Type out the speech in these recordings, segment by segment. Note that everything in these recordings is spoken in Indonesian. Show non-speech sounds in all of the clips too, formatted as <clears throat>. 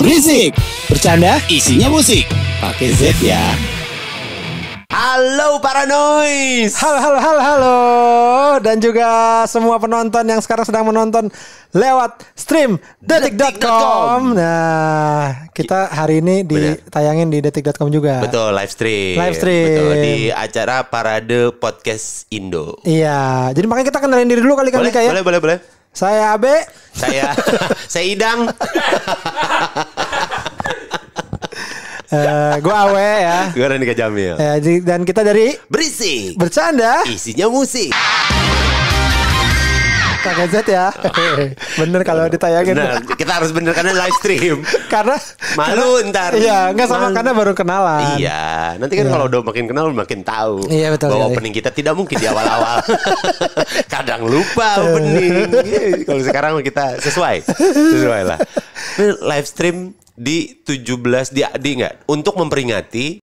Berisik, bercanda, isinya musik. Pakai Z ya. Halo para noise. Halo halo halo halo dan juga semua penonton yang sekarang sedang menonton lewat stream detik.com. Nah, kita hari ini ditayangin di detik.com juga. Betul, live stream. Live stream. Betul, di acara Parade Podcast Indo. Iya, jadi makanya kita kenalin diri dulu kali kan boleh, Lika ya. Boleh, boleh, boleh. Saya Abe. Saya <laughs> saya Idang. uh, <laughs> eh, gue Awe ya. Gue Renika Jamil. Uh, dan kita dari Berisi. Bercanda. Isinya musik. Kak Z ya. <laughs> bener kalau ditayangin. Bener. Kita harus bener karena live stream. <laughs> karena malu karena, ntar. Iya, enggak sama malu. karena baru kenalan. Iya, nanti kan iya. kalau udah makin kenal makin tahu. Iya betul. Bahwa sekali. Iya, iya. opening kita tidak mungkin di awal-awal. <laughs> Kadang lupa iya. opening. kalau sekarang kita sesuai. Sesuai lah. live stream di 17 di di enggak untuk memperingati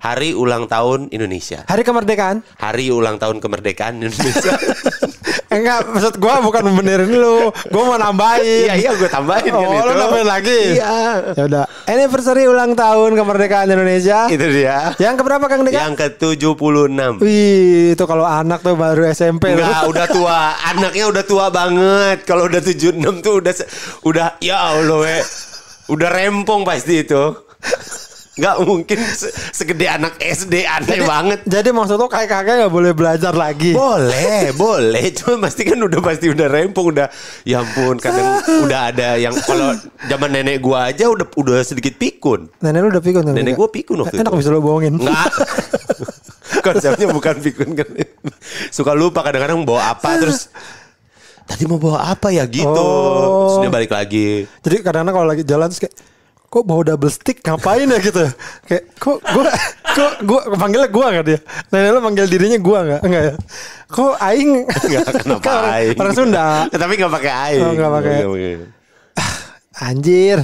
Hari ulang tahun Indonesia. Hari kemerdekaan? Hari ulang tahun kemerdekaan Indonesia. <laughs> Enggak, maksud gue bukan benerin lu. Gue mau nambahin. <laughs> Iya, iya gue tambahin oh, kan itu. lu nambahin lagi? Iya. Ya udah. Anniversary ulang tahun kemerdekaan Indonesia. Itu dia. Yang keberapa Kang Deka? Yang ke-76. Wih, itu kalau anak tuh baru SMP Enggak, udah tua. Anaknya udah tua banget. Kalau udah 76 tuh udah udah ya Allah we. Udah rempong pasti itu nggak mungkin se segede anak SD aneh jadi, banget. Jadi maksud tuh kayak kakek nggak boleh belajar lagi? Boleh, boleh. Cuma pasti kan udah pasti udah rempong udah. Ya ampun, kadang udah ada yang kalau zaman nenek gua aja udah udah sedikit pikun. Nenek lu udah pikun? Nenek gua pikun waktu Enak itu. bisa lo bohongin. Enggak. <laughs> Konsepnya bukan pikun kan. Suka lupa kadang-kadang bawa apa terus tadi mau bawa apa ya gitu. Oh. Terus balik lagi. Jadi karena kadang kalau lagi jalan terus kayak kok bawa double stick ngapain ya gitu kayak kok gua kok gua panggilnya gua kan dia nenek lo manggil dirinya gua nggak enggak ya kok aing enggak <laughs> kenapa kan, aing orang Sunda <laughs> tapi nggak pakai aing oh, nggak pakai iya, iya. Ah, anjir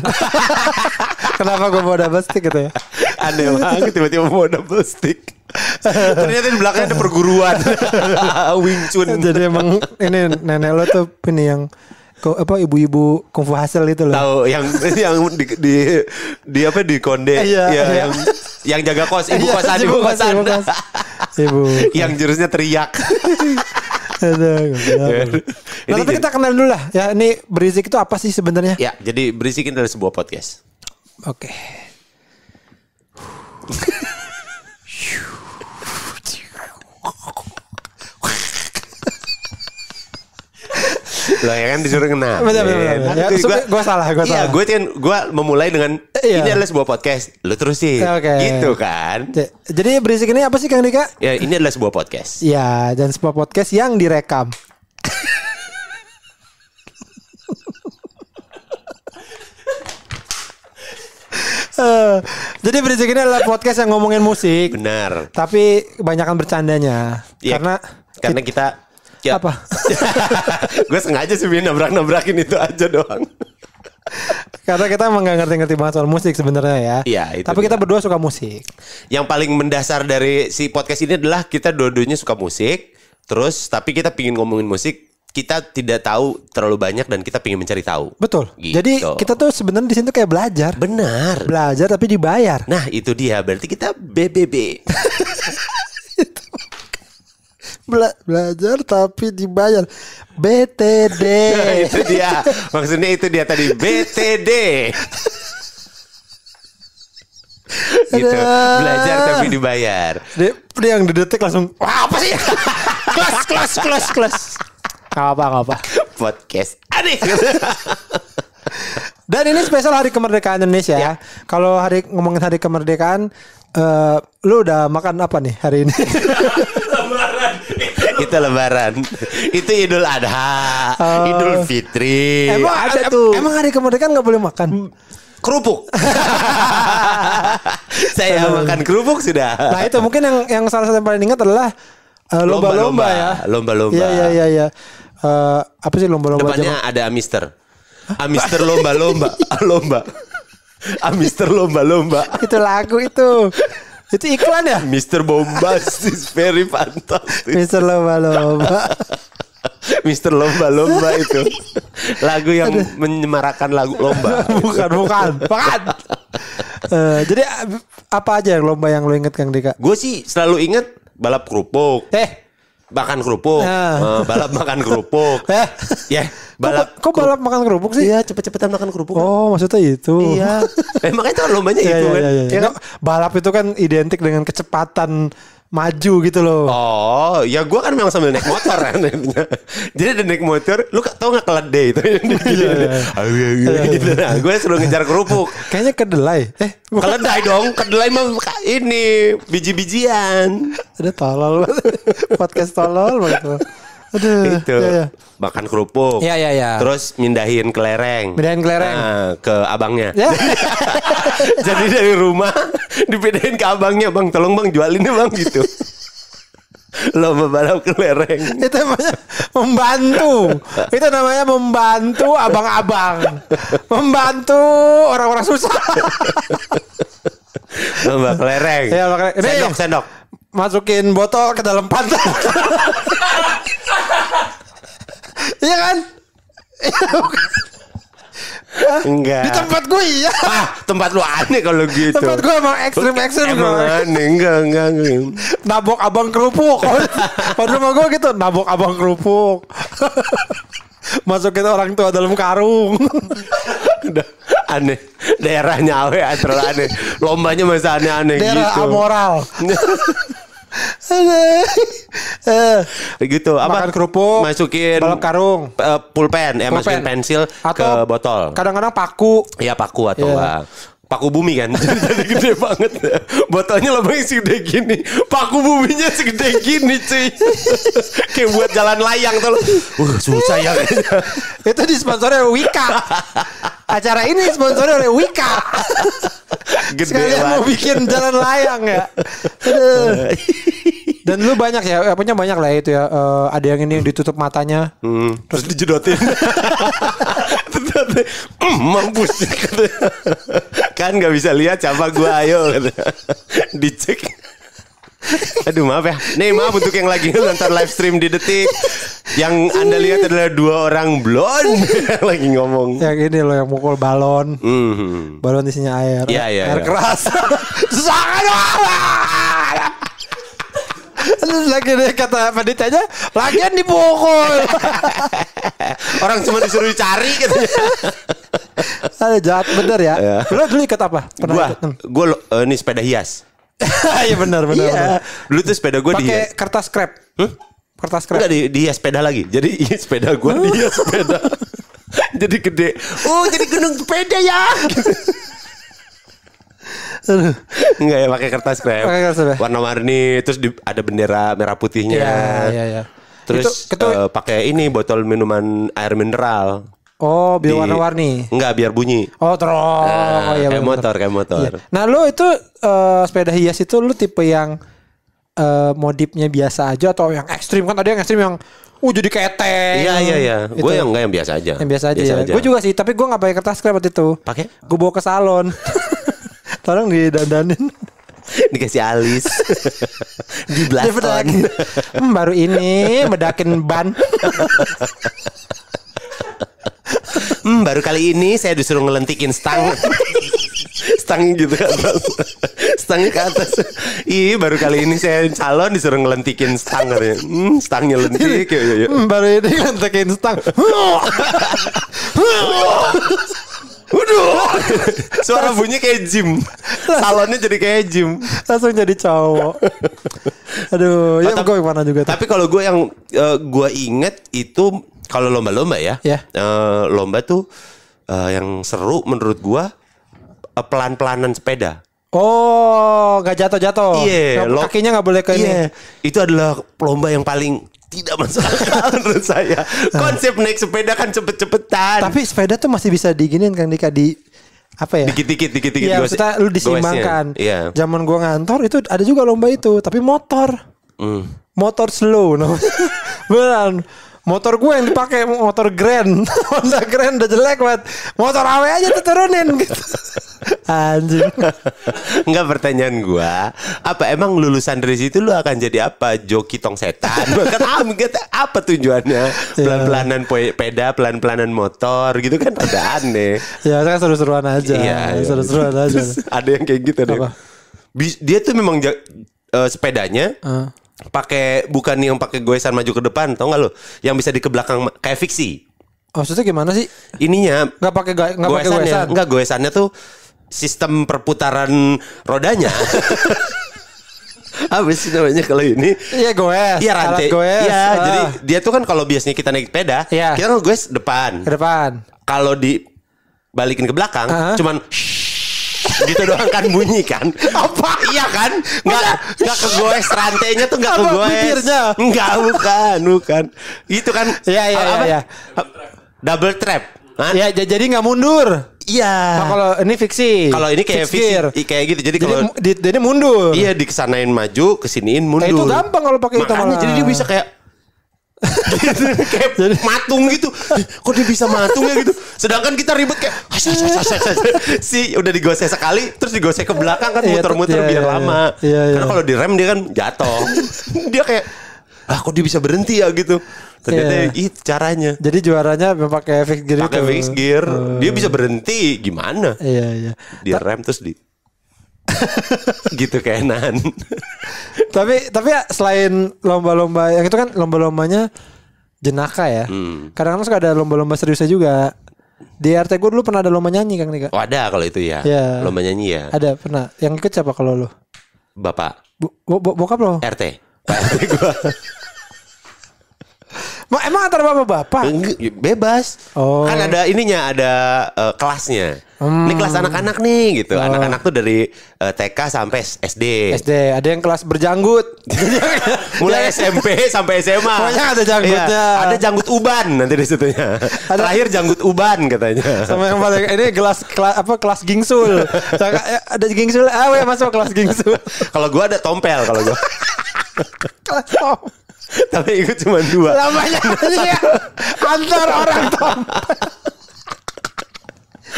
<laughs> kenapa gue bawa double stick gitu ya aneh banget tiba-tiba mau double stick Ternyata di belakangnya ada perguruan Wing Chun Jadi emang ini nenek lo tuh ini yang apa ibu-ibu kungfu hasil itu loh. Tahu yang <laughs> yang di, di di apa di konde iya, ya, iya. yang yang jaga kos ibu iya, kosan ibu kosan. Ibu, kos, <laughs> ibu. yang jurusnya teriak. <laughs> Aduh, iya. nah, tapi kita kenal dulu lah ya ini berisik itu apa sih sebenarnya? Ya, jadi berisik itu adalah sebuah podcast. Oke. Okay. Lo ya kan disuruh kenal. betul, betul. Iya. Ya, gue salah, gue iya, salah. Iya, gue kan gue memulai dengan iya. ini adalah sebuah podcast. Lu terusin. Ya, okay. Gitu kan. Jadi berisik ini apa sih Kang Dika? Ya, ini adalah sebuah podcast. Iya, dan sebuah podcast yang direkam. Uh, <laughs> jadi Berisik ini adalah podcast yang ngomongin musik. Benar. Tapi kebanyakan bercandanya. Ya, karena karena kita, kita Ya. Apa? <laughs> gue sengaja sih nabrak-nabrakin itu aja doang. Karena kita emang gak ngerti-ngerti banget soal musik sebenarnya ya. Iya, Tapi dia. kita berdua suka musik. Yang paling mendasar dari si podcast ini adalah kita dua-duanya suka musik. Terus tapi kita pingin ngomongin musik kita tidak tahu terlalu banyak dan kita pingin mencari tahu. Betul. Gitu. Jadi kita tuh sebenarnya di situ kayak belajar. Benar. Belajar tapi dibayar. Nah itu dia berarti kita BBB. <laughs> Bela belajar tapi dibayar BTD <laughs> itu dia maksudnya itu dia tadi BTD gitu belajar tapi dibayar dia, yang didetik langsung wah apa sih <laughs> kelas kelas kelas kelas nggak apa nggak apa podcast aneh dan ini spesial hari kemerdekaan Indonesia ya. kalau hari ngomongin hari kemerdekaan uh, lu udah makan apa nih hari ini? <laughs> itu lebaran. Itu Idul Adha, uh, Idul Fitri. Emang ada em tuh. Emang hari kemerdekaan nggak boleh makan? Hmm. kerupuk. <laughs> Saya makan kerupuk sudah. Nah itu mungkin yang yang salah satu yang paling ingat adalah eh, lomba-lomba uh, ya. Lomba-lomba. Iya iya iya. Ya. Uh, apa sih lomba-lomba? Depannya jaman? ada Mister. Ah, Mister lomba-lomba, <laughs> lomba. lomba ah Mister Lomba-Lomba. itu lagu itu. Itu iklan ya? Mister Bombastis very fantastic. Mister Lomba-Lomba. Mister Lomba-Lomba itu lagu yang menyemarakan lagu lomba. bukan, bukan, bukan. uh, jadi apa aja yang lomba yang lo inget Kang Dika? Gue sih selalu inget balap kerupuk. Eh, makan kerupuk, uh, balap makan kerupuk. <laughs> Eh. ya, yeah, balap. Kok, kok balap makan kerupuk sih? Iya, cepet-cepetan makan kerupuk. Oh, kan? maksudnya itu. Iya. <laughs> eh, itu kan lombanya iya, itu iya, kan. Iya, iya, iya. Balap itu kan identik dengan kecepatan maju gitu loh. Oh, ya gua kan memang sambil naik motor kan. Jadi ada naik motor, lu tau gak keledai itu? <laughs> Iya. Gitu, gitu. iya. gitu. Nah, gue suruh ngejar kerupuk. Kayaknya kedelai. Eh, keledai dong. Kedelai mah ini biji-bijian. Ada tolol <laughs> podcast tolol banget. Aduh, itu ya, ya. makan kerupuk. Ya ya ya. Terus mindahin kelereng. Mindahin kelereng nah, ke abangnya. Ya. <laughs> Jadi dari rumah <laughs> dipindahin ke abangnya bang tolong bang jualin deh bang gitu lomba <laughs> balap lereng, itu namanya membantu itu namanya membantu abang-abang membantu orang-orang susah lomba <laughs> kelereng ya, lomba sendok Nih, sendok masukin botol ke dalam pantai, iya kan iya, Enggak. Di tempat gue iya. Ah, tempat lu aneh kalau gitu. Tempat gue emang ekstrim ekstrim. Emang gue. aneh, enggak, enggak, enggak. Nabok abang kerupuk. <laughs> Pada rumah gue gitu, nabok abang kerupuk. <laughs> Masukin orang tua dalam karung. <laughs> Udah aneh. Daerahnya awe terlalu aneh. Lombanya masih aneh-aneh gitu. Daerah amoral. <laughs> Eh, gitu apa makan kerupuk masukin balap karung uh, pulpen ya pulpen. masukin pensil atau ke botol kadang-kadang paku ya paku atau yeah. Iya paku bumi kan <laughs> jadi gede banget botolnya sih segede gini paku buminya segede gini cuy <laughs> kayak buat jalan layang tuh uh, susah ya <laughs> itu disponsori oleh Wika acara ini sponsornya oleh Wika gede sekalian banget. mau bikin jalan layang ya dan lu banyak ya, apanya banyak lah itu ya. Uh, ada yang ini yang ditutup matanya. Hmm. Terus dijedotin. <laughs> Hmm, mampus. kan nggak bisa lihat siapa gua ayo. Dicek. Aduh maaf ya. Nih maaf untuk yang lagi nonton live stream di detik. Yang anda lihat adalah dua orang blond lagi ngomong. Yang ini loh yang mukul balon. Mm -hmm. Balon isinya air. Iya, iya, air ya. keras. <laughs> Sangat lagi deh kata pendetanya lagian dipukul <laughs> orang cuma disuruh dicari gitu <laughs> ada jahat bener ya iya. Lu dulu ikut apa Pernah gua ikut? Hmm. gua uh, ini sepeda hias <laughs> iya benar benar iya. dulu tuh sepeda gue dihias pakai kertas krep hmm? kertas krep enggak di, dihias sepeda lagi jadi iya, sepeda gue dihias sepeda jadi gede oh jadi gunung sepeda ya <laughs> Enggak ya pakai kertas krep. Pakai kertas krep. Warna-warni terus di, ada bendera merah putihnya. Iya, iya, iya. Terus itu, Uh, pakai ini botol minuman air mineral. Oh, biar warna-warni. Enggak, biar bunyi. Oh, terus Nah, oh iya. Kayak motor, kayak motor. Iya. Nah, lu itu uh, sepeda hias itu lu tipe yang uh, modifnya biasa aja atau yang ekstrim kan ada yang ekstrim yang uh jadi keteng. Iya iya iya. Gue yang enggak yang biasa aja. Yang biasa aja. Biasa ya. aja. Gue juga sih, tapi gue nggak pakai kertas krep waktu itu. Pakai? Gue bawa ke salon. <laughs> Orang didandanin <laughs> dikasih alis <laughs> di blaston hmm, baru ini medakin ban hmm, baru kali ini saya disuruh ngelentikin stang <laughs> stang gitu kan atas stangnya ke atas ih baru kali ini saya calon disuruh ngelentikin stang katanya hmm, stangnya lentik Hmm, baru ini ngelentikin stang Waduh. <laughs> Suara bunyi kayak gym. Salonnya jadi kayak gym. Langsung jadi cowok. Aduh, ya gue mana juga. Tuh. Tapi kalau gue yang uh, eh, gue inget itu kalau lomba-lomba ya. Yeah. Ya. Uh, lomba tuh uh, yang seru menurut gue uh, pelan-pelanan sepeda. Oh, nggak jatuh-jatuh. Iya, yeah, kakinya nggak boleh ke yeah. ini. Iya. Itu adalah lomba yang paling tidak masalah <laughs> menurut saya. Konsep naik sepeda kan cepet-cepetan. Tapi sepeda tuh masih bisa diginin kan Dika di apa ya? Dikit-dikit dikit-dikit. ya kita lu disimbangkan. Iya. Zaman gua ngantor itu ada juga lomba itu, tapi motor. Mm. Motor slow no. <laughs> Beneran motor gue yang dipakai motor Grand <laughs> Honda Grand udah jelek banget motor Awe aja tuh turunin gitu <laughs> anjing nggak pertanyaan gue apa emang lulusan dari situ lu akan jadi apa joki tong setan <laughs> kan, kan apa tujuannya pelan iya. pelanan peda pelan pelanan motor gitu kan ada aneh ya kan seru-seruan aja iya, iya. seru-seruan aja ada yang kayak gitu deh dia tuh memang uh, sepedanya uh pakai bukan yang pakai goesan maju ke depan tau nggak lo yang bisa di ke belakang kayak fiksi oh, maksudnya gimana sih ininya nggak pakai nggak pakai goesan nggak goesannya tuh sistem perputaran rodanya <laughs> Habis namanya kalau ini? Iya goes. Iya rantai. Goes. Iya, uh. jadi dia tuh kan kalau biasanya kita naik sepeda, yeah. kita nggak goes depan. Ke depan. Kalau di balikin ke belakang, uh ah. -huh. cuman shh, gitu doang kan bunyi kan apa iya kan nggak nggak kegoes rantainya tuh nggak kegoes nggak bukan bukan itu kan ya ya apa? ya, double trap Hah? ya jadi nggak mundur Iya. Nah, kalau ini fiksi. Kalau ini kayak fiksi, kayak gitu. Jadi, jadi kalau jadi, jadi mundur. Iya, dikesanain maju, kesiniin mundur. Nah, itu gampang kalau pakai itu Jadi dia bisa kayak kayak matung gitu kok dia bisa matung ya gitu sedangkan kita ribet kayak si udah digosek sekali terus digosek ke belakang kan iya, muter-muter iya, biar iya, lama iya, iya. iya. karena kalau direm dia kan jatuh <laughs> dia kayak ah kok dia bisa berhenti ya gitu ternyata iya. itu iya. caranya jadi juaranya pakai fixed gear pakai fixed gear hmm. dia bisa berhenti gimana iya iya dia rem terus di <laughs> gitu keenan. tapi tapi ya, selain lomba-lomba yang itu kan lomba-lombanya jenaka ya. Hmm. Kadang-kadang suka ada lomba-lomba seriusnya juga. Di RT gue dulu pernah ada lomba nyanyi kan Nika. Oh ada kalau itu ya. ya. Lomba nyanyi ya. Ada pernah. Yang ikut siapa kalau lo? Bapak. Bo bo bokap lo? RT. <laughs> emang antara bapak-bapak? Bebas. Oh. Kan ada ininya, ada uh, kelasnya. Hmm. Ini kelas anak-anak nih gitu. Oh. Anak-anak oh. tuh dari uh, eh, TK sampai SD. SD, ada yang kelas berjanggut. <laughs> Mulai iya. SMP sampai SMA. Pokoknya ada iya. janggutnya. Iya, ada janggut uban nanti di situnya. Ada... Terakhir janggut uban katanya. Sama yang paling ini kelas kelas apa kelas gingsul. <laughs> Ya, ada gingsul, ah ya masuk kelas gingsul. kalau gua ada tompel kalau gua. <laughs> kelas tompel. Tapi ikut cuma dua. Lamanya antar orang tompel.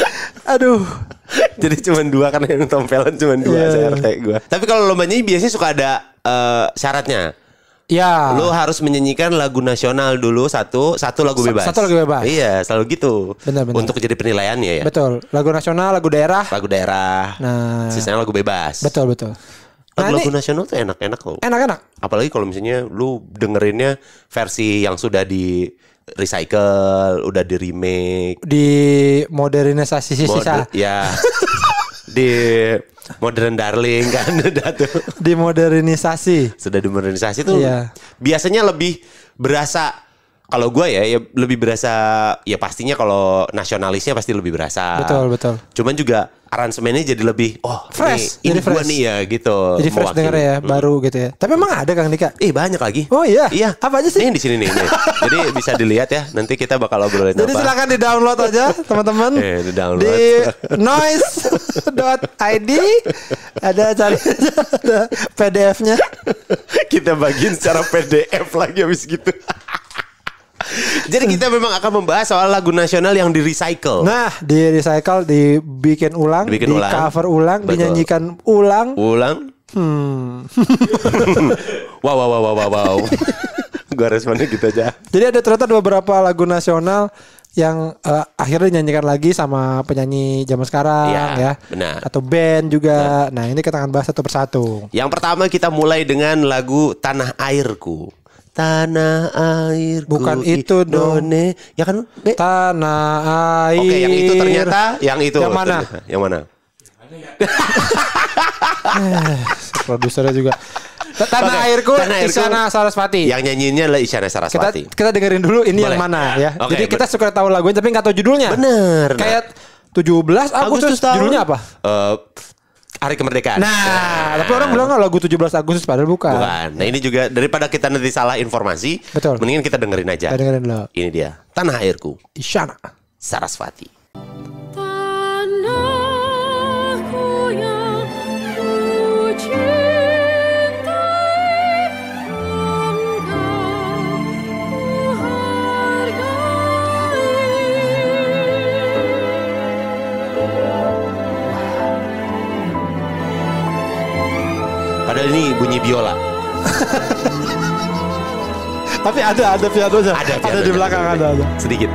<laughs> Aduh. Jadi cuma dua kan yang tompelan cuma dua yeah. CRT gue. Tapi kalau lomba nyanyi biasanya suka ada uh, syaratnya. Ya. Lu harus menyanyikan lagu nasional dulu satu, satu lagu bebas. Satu lagu bebas. Iya, selalu gitu. Benar, benar. Untuk jadi penilaiannya ya. Betul. Lagu nasional, lagu daerah. Lagu daerah. Nah. Sisanya lagu bebas. Betul, betul. Nah, lagu ini, nasional tuh enak-enak loh. Enak-enak. Apalagi kalau misalnya lu dengerinnya versi yang sudah di recycle, udah di remake, di modernisasi sisa. Moder ya. <laughs> di modern darling kan <laughs> udah tuh. Di modernisasi. Sudah di modernisasi tuh. Iya. Biasanya lebih berasa kalau gue ya, ya lebih berasa ya pastinya kalau nasionalisnya pasti lebih berasa. Betul betul. Cuman juga aransemennya jadi lebih oh fresh, ini, ini fresh. nih ya gitu. Jadi fresh denger ya, hmm. baru gitu ya. Tapi emang ada Kang Dika? Eh banyak lagi. Oh iya. Iya. Apa aja sih? Ini di sini nih. jadi bisa dilihat ya. Nanti kita bakal obrolin jadi apa. silakan di download aja teman-teman. eh, di download. Di noise.id ada cari ada PDF-nya. kita bagiin secara PDF lagi habis gitu. Jadi kita memang akan membahas soal lagu nasional yang di recycle. Nah, di recycle dibikin ulang, dibikin di ulang. cover ulang, Betul. dinyanyikan ulang. Ulang. Hmm. <laughs> wow wow wow wow wow. <laughs> Gua responnya gitu aja. Jadi ada ternyata beberapa lagu nasional yang uh, akhirnya dinyanyikan lagi sama penyanyi zaman sekarang ya, ya. Benar. Atau band juga. Benar. Nah, ini kita akan bahas satu persatu. Yang pertama kita mulai dengan lagu Tanah Airku. Tanah air Bukan itu done Ya kan Be? Tanah air Oke yang itu ternyata Yang itu Yang mana ternyata. Yang mana eh, <laughs> Produsernya juga Tanah okay. airku Tanah airku, Isyana Sarasvati. Yang nyanyinya adalah Isyana Sarasvati. Kita, kita dengerin dulu ini Boleh. Iya. Ya. yang mana ya. Okay, Jadi kita suka tahu lagunya tapi nggak tahu judulnya. Bener. Kayak 17 Agustus, Agustus tahun, judulnya apa? Uh, hari kemerdekaan. Nah, nah, tapi orang bilang nggak lagu 17 Agustus padahal bukan. Bukan. Nah, ini juga daripada kita nanti salah informasi, Betul. mendingan kita dengerin aja. Kita dengerin dulu. Ini dia, Tanah Airku. Isyana Saraswati. Padahal ini bunyi biola. <laughs> Tapi ada ada piano Ada, ada, ada di belakang ada, ada. Sedikit.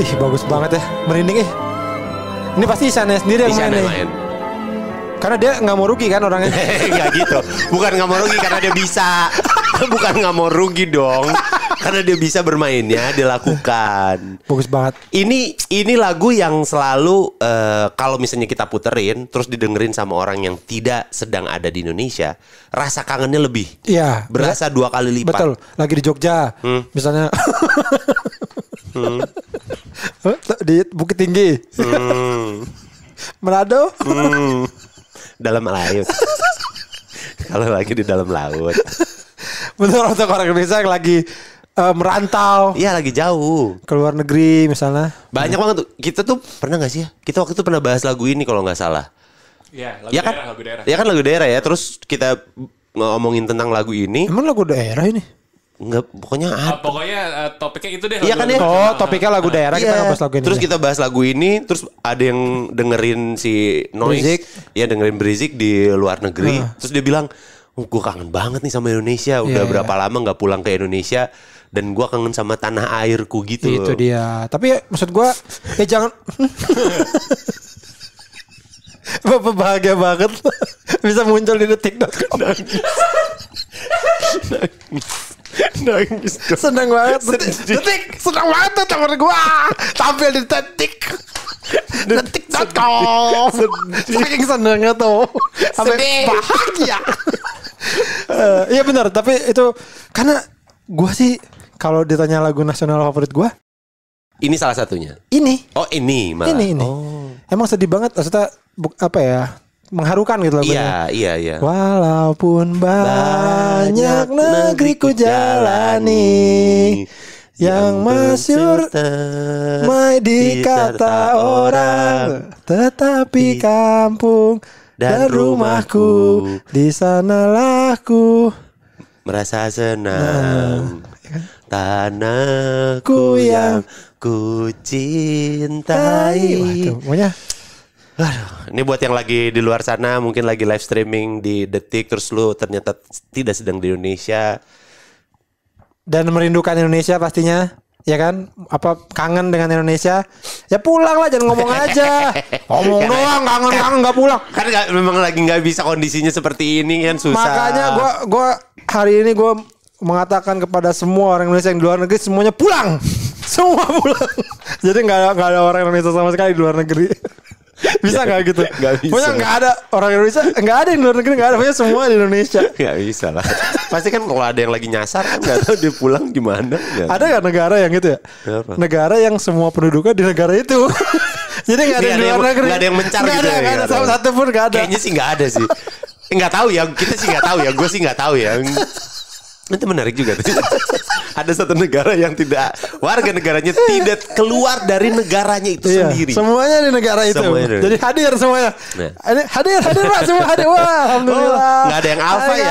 Ih bagus banget ya, merinding ih. Ini pasti Isannya sendiri yang main. main. Karena dia nggak mau rugi kan orangnya. <laughs> Gak gitu. Bukan nggak mau rugi karena dia bisa. <laughs> Bukan nggak mau rugi dong. Karena dia bisa bermainnya, dia lakukan. Bagus banget. Ini ini lagu yang selalu uh, kalau misalnya kita puterin, terus didengerin sama orang yang tidak sedang ada di Indonesia, rasa kangennya lebih. Iya. Berasa nah, dua kali lipat. Betul. Lagi di Jogja, hmm. misalnya. hmm. <laughs> di Bukit Tinggi. Hmm. Manado. Hmm dalam laut. <laughs> Kalau lagi di dalam laut. Bener untuk orang Indonesia yang lagi uh, merantau. Iya lagi jauh. Ke luar negeri misalnya. Banyak banget tuh. Kita tuh pernah gak sih ya? Kita waktu itu pernah bahas lagu ini kalau nggak salah. Iya, lagu ya kan? daerah. Ya kan lagu daerah ya. Terus kita ngomongin tentang lagu ini. Emang lagu daerah ini? nggak pokoknya apa? Ah, pokoknya uh, topiknya itu deh. Iya kan ya? Oh, topiknya lagu daerah yeah. kita iya. ngobrol bahas lagu ini. Terus kita bahas lagu ini, terus ada yang dengerin si Noise. Ya dengerin Brizik di luar negeri. Uh. Terus dia bilang, oh, gue kangen banget nih sama Indonesia. Iya, Udah yeah. berapa lama nggak pulang ke Indonesia dan gue kangen sama tanah airku gitu. Itu dia. Tapi ya, maksud gue ya jangan <laughs> Bapak bahagia banget <laughs> bisa muncul di detik.com. <laughs> <laughs> Nangis Seneng banget. Detik, detik. Seneng banget tuh temen gue. Tampil di detik. detik. com. Saking senengnya tuh. Sampai bahagia. Eh, iya benar, tapi itu karena gue sih kalau ditanya lagu nasional favorit gue, ini salah satunya. Ini. Oh ini malah. Ini ini. Oh. Emang sedih banget maksudnya apa ya? mengharukan gitu lagunya. Iya, iya, iya. Walaupun banyak, banyak negeriku jalani yang masyur mai dikata orang tetapi di kampung dan, rumahku, di sanalah ku merasa senang nah, ya kan? tanahku yang ku cintai Waduh, Aduh, ini buat yang lagi di luar sana mungkin lagi live streaming di detik terus lu ternyata tidak sedang di Indonesia dan merindukan Indonesia pastinya ya kan apa kangen dengan Indonesia ya pulang lah jangan ngomong aja <laughs> ngomong doang kangen kangen nggak pulang kan gak, memang lagi nggak bisa kondisinya seperti ini kan susah makanya gue gua hari ini gue mengatakan kepada semua orang Indonesia yang di luar negeri semuanya pulang <laughs> semua pulang jadi nggak ada, gak ada orang Indonesia sama sekali di luar negeri bisa nggak gitu? <laughs> Gak bisa. Pokoknya nggak ada orang Indonesia, nggak ada yang luar negeri, nggak ada. Pokoknya semua di Indonesia. <laughs> Nggak bisa lah. <laughs> Pasti kan kalau ada yang lagi nyasar kan nggak tahu dia pulang gimana. Gak Ada nggak negara yang gitu ya? Kenapa? Negara yang semua penduduknya di negara itu. Jadi nggak ada, ada, yang luar negeri. Nggak ada yang mencar gak gitu. Ada, ya, ada, sama satu pun nggak ada. Kayaknya sih nggak ada sih. Nggak tahu ya, kita sih nggak tahu ya. Gue sih nggak tahu ya. Itu menarik juga tuh. <laughs> Ada satu negara yang tidak warga negaranya tidak keluar dari negaranya itu iya, sendiri. Semuanya di negara itu. Semuanya. Jadi hadir semuanya. Nah. Hadir, hadir Pak semua hadir. Wah, <laughs> oh, alhamdulillah. Oh, ada yang alfa ya.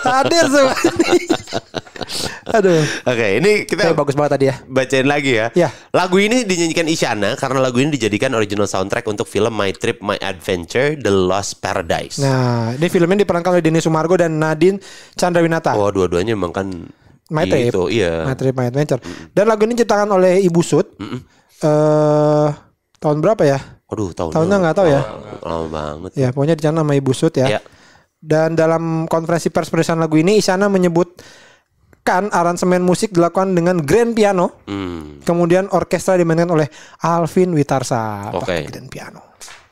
hadir semua. <laughs> Aduh. Oke, ini kita Tapi bagus banget tadi ya. Bacain lagi ya. ya. Lagu ini dinyanyikan Isyana karena lagu ini dijadikan original soundtrack untuk film My Trip My Adventure The Lost Paradise. Nah, ini filmnya diperankan oleh Denny Sumargo dan Nadine Chandrawinata. Oh, dua-duanya memang kan Trip. itu iya Maitre Might Venture dan lagu ini ciptakan oleh Ibu Sud mm -mm. uh, tahun berapa ya Aduh tahun tahunnya nggak tahu ya lama banget ya pokoknya dicana sama Ibu Sud ya, Yeah. dan dalam konferensi pers perusahaan lagu ini Isana menyebut kan aransemen musik dilakukan dengan grand piano, mm. kemudian orkestra dimainkan oleh Alvin Witarsa okay. grand piano.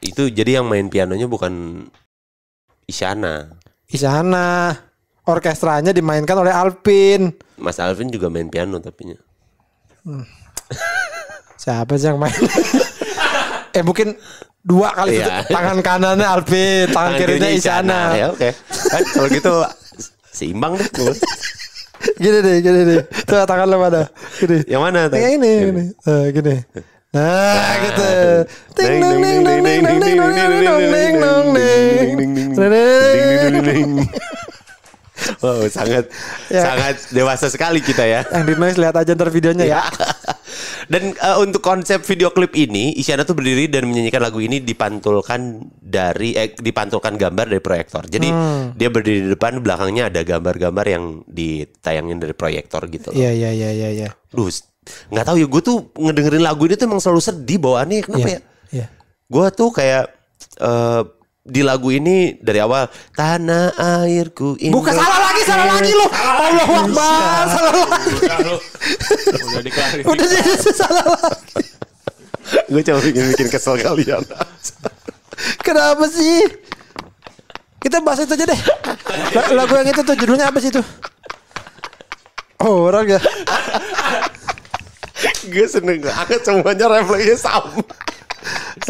Itu jadi yang main pianonya bukan Isana. Isana orkestranya dimainkan oleh Alvin. Mas Alvin juga main piano tapi nya. Hmm. Siapa sih yang main? eh mungkin dua kali iya. itu, tangan kanannya Alvin, tangan, tangan kirinya Isyana. Ya oke. Okay. kalau gitu seimbang deh. gini deh, gini deh. Tuh tangan lo mana? Gini. Yang mana? Yang ini, gini. Uh, gini. Nah, nah, gitu. Ting ding ding ding ding ding ding ding ding ding ding ding ding ding ding ding ding ding <laughs> Wow, sangat ya. sangat dewasa sekali kita ya. Yang dinamis lihat aja ntar videonya ya. ya. <laughs> dan uh, untuk konsep video klip ini, Isyana tuh berdiri dan menyanyikan lagu ini dipantulkan dari eh, dipantulkan gambar dari proyektor. Jadi hmm. dia berdiri di depan, belakangnya ada gambar-gambar yang ditayangin dari proyektor gitu Iya iya iya iya iya. Duh, nggak tahu ya gue tuh ngedengerin lagu ini tuh emang selalu sedih bawaannya kenapa iya, ya? ya? ya. Gue tuh kayak uh, di lagu ini dari awal tanah airku ini bukan salah lagi salah lagi lu Allah Akbar salah lagi udah diklarifikasi udah jadi salah lagi gue coba bikin bikin kesel kalian kenapa sih kita bahas itu aja deh lagu yang itu tuh judulnya apa sih tuh oh, orang ya gue seneng banget semuanya refleksnya sama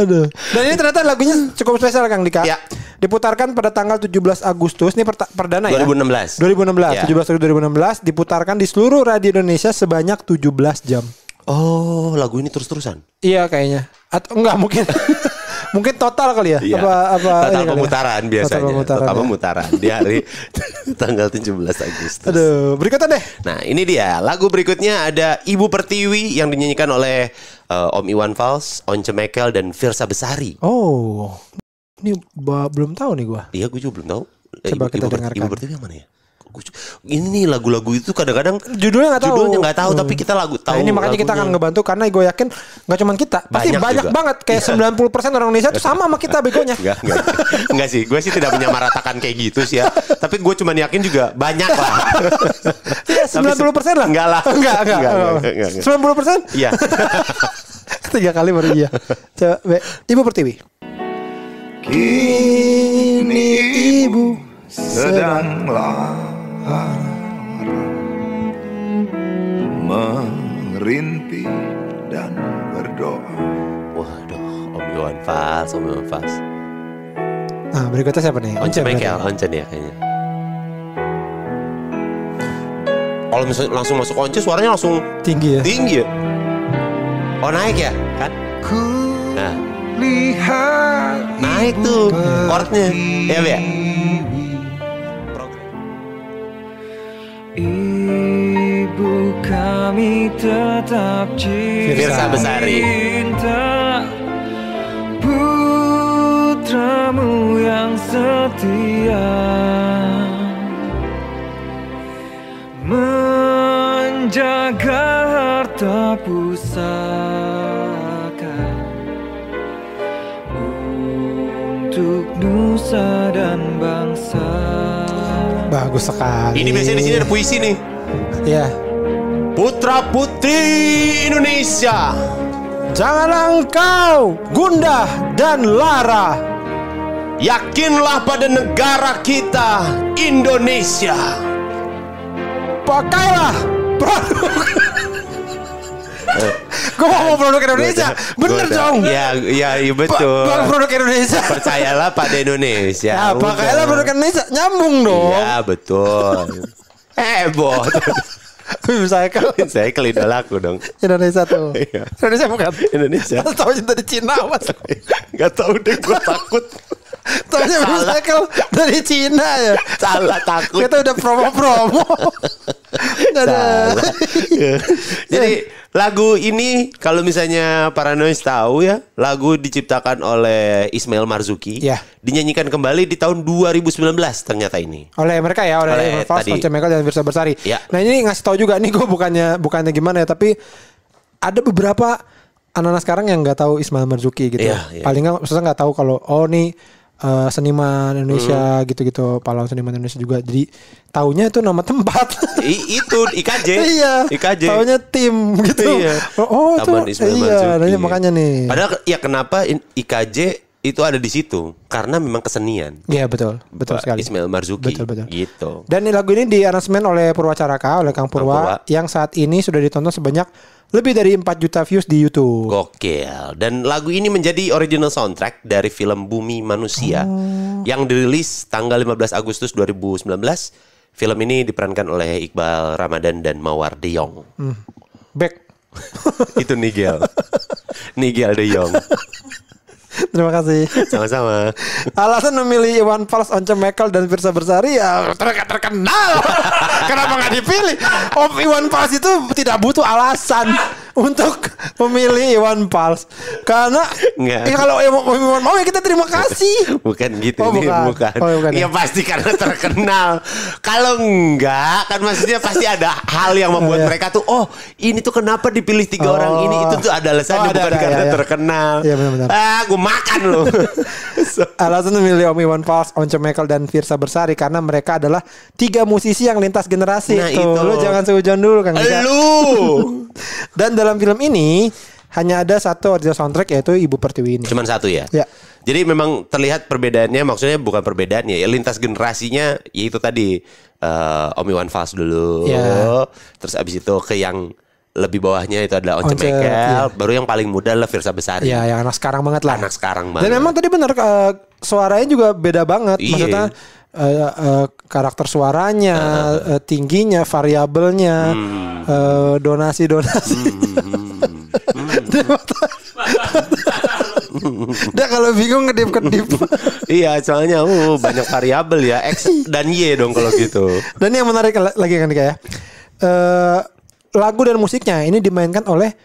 Aduh. Dan ini ternyata lagunya cukup spesial Kang Dika. Ya. Diputarkan pada tanggal 17 Agustus ini per perdana 2016. ya. 2016. 2016. Ya. 17 Agustus 2016 diputarkan di seluruh radio Indonesia sebanyak 17 jam. Oh, lagu ini terus-terusan? Iya kayaknya. Atau enggak mungkin. <laughs> Mungkin total kali ya? Iya. Apa, apa total ya? pemutaran ya? biasanya. Total pemutaran. Total ya? pemutaran ya. di hari <laughs> tanggal 17 Agustus. Aduh, berikutnya deh. Nah, ini dia. Lagu berikutnya ada Ibu Pertiwi yang dinyanyikan oleh uh, Om Iwan Fals, Once Mekel dan Firsa Besari. Oh. Ini belum tahu nih gua. Iya, gue juga belum tahu. Eh, Coba ibu, kita ibu, dengarkan. Ibu Pertiwi yang mana ya? ini nih lagu-lagu itu kadang-kadang judulnya nggak tahu judulnya nggak tahu hmm. tapi kita lagu nah, tahu nah, ini makanya kita akan ngebantu karena gue yakin nggak cuma kita pasti banyak, banget kayak iya. sembilan puluh persen orang Indonesia itu <laughs> sama sama kita begonya Enggak enggak sih gue sih tidak punya menyamaratakan kayak gitu sih ya tapi gue cuma yakin juga banyak lah iya, sembilan puluh persen lah enggak lah enggak enggak sembilan puluh persen iya <laughs> tiga kali baru iya coba ibu pertiwi kini ibu sedang lama harap merintih dan berdoa. Waduh, Om Iwan pas, Om Iwan pas. Nah, berikutnya siapa nih? Once Michael, Once ya kayaknya. Kalau misalnya langsung masuk Once suaranya langsung tinggi ya. Tinggi ya. Oh naik ya kan? Ku nah. lihat naik tuh chordnya ya ya Ibu kami tetap cinta Firsa Putramu yang setia Menjaga harta pusaka Untuk nusa dan bangsa Bagus sekali. Ini biasanya di sini ada puisi nih. Iya. Putra putri Indonesia. Janganlah engkau gundah dan lara. Yakinlah pada negara kita Indonesia. Pakailah produk <laughs> gue mau ngomong produk Indonesia, bener dong. Iya, iya, iya betul. pa, produk Indonesia. Percayalah pada Indonesia. Ya pakailah produk Indonesia, nyambung dong. Iya betul. Eh Heboh. Saya saya idola laku dong Indonesia tuh iya. Indonesia bukan Indonesia Tau cinta di Cina mas Gak tau deh gue takut Tanya recycle dari Cina ya. Salah takut. Kita udah promo-promo. Salah. Ya. Jadi lagu ini kalau misalnya para Paranoid tahu ya, lagu diciptakan oleh Ismail Marzuki. Ya. Dinyanyikan kembali di tahun 2019 ternyata ini. Oleh mereka ya, oleh, oleh Fals, Michael dan Virsa Bersari. Ya. Nah ini ngasih tahu juga nih gue bukannya bukannya gimana ya, tapi ada beberapa anak-anak sekarang yang nggak tahu Ismail Marzuki gitu. Ya, ya. Paling nggak, maksudnya nggak tahu kalau oh nih uh, seniman Indonesia hmm. gitu-gitu pahlawan seniman Indonesia juga jadi taunya itu nama tempat <laughs> I, itu IKJ <laughs> iya IKJ taunya tim gitu iya. oh, oh Taman itu Ismail iya, makanya nih padahal ya kenapa IKJ itu ada di situ karena memang kesenian. Iya betul, betul Pak sekali. Ismail Marzuki. Betul betul. Gitu. Dan lagu ini di aransemen oleh Purwacaraka oleh Kang Purwa, Kang Purwa yang saat ini sudah ditonton sebanyak lebih dari 4 juta views di YouTube. Gokil. Dan lagu ini menjadi original soundtrack dari film Bumi Manusia oh. yang dirilis tanggal 15 Agustus 2019. Film ini diperankan oleh Iqbal Ramadan dan Mawar De Jong. Hmm. Back. <laughs> itu Nigel. <laughs> Nigel De Jong. Terima kasih. Sama-sama. Alasan memilih Iwan Fals, Once Michael, dan Firsa Bersari ya ter terkenal. <laughs> Kenapa nggak dipilih? Om Iwan Fals itu tidak butuh alasan untuk memilih Iwan Pals karena Nggak. ya kalau Iwan mau ya kita terima kasih <laughs> bukan gitu oh, nih bukan, bukan. Oh, bukan iya, ya, pasti karena terkenal kalau enggak kan maksudnya pasti ada hal yang membuat oh, mereka tuh oh ini tuh kenapa dipilih tiga oh. orang ini itu tuh ada alasannya oh, bukan ada, karena ya, terkenal ya, benar, benar. ah gue makan loh <laughs> so. alasan memilih Om Iwan Pals Once Michael dan Firsa Bersari karena mereka adalah tiga musisi yang lintas generasi nah, tuh. itu lo jangan sehujan dulu kan lu <laughs> <laughs> Dan dalam film ini hanya ada satu original soundtrack yaitu Ibu Pertiwi ini. Cuman satu ya. Ya. Jadi memang terlihat perbedaannya maksudnya bukan perbedaannya ya lintas generasinya yaitu tadi uh, Om Iwan Fals dulu. Ya. Terus abis itu ke yang lebih bawahnya itu adalah Once, Once Michael, iya. baru yang paling muda adalah Firsa Besari. Iya, yang anak sekarang banget lah. Anak sekarang banget. Dan memang tadi benar uh, eh, suaranya juga beda banget. Iya. Maksudnya uh, uh, karakter suaranya, uh. Uh, tingginya, variabelnya, hmm. uh, donasi donasi. Hmm. hmm, hmm. <laughs> Dia kalau bingung ngedip kedip. iya, soalnya uh, banyak variabel ya X dan Y dong kalau gitu. Dan yang menarik lagi kan kayak uh, lagu dan musiknya ini dimainkan oleh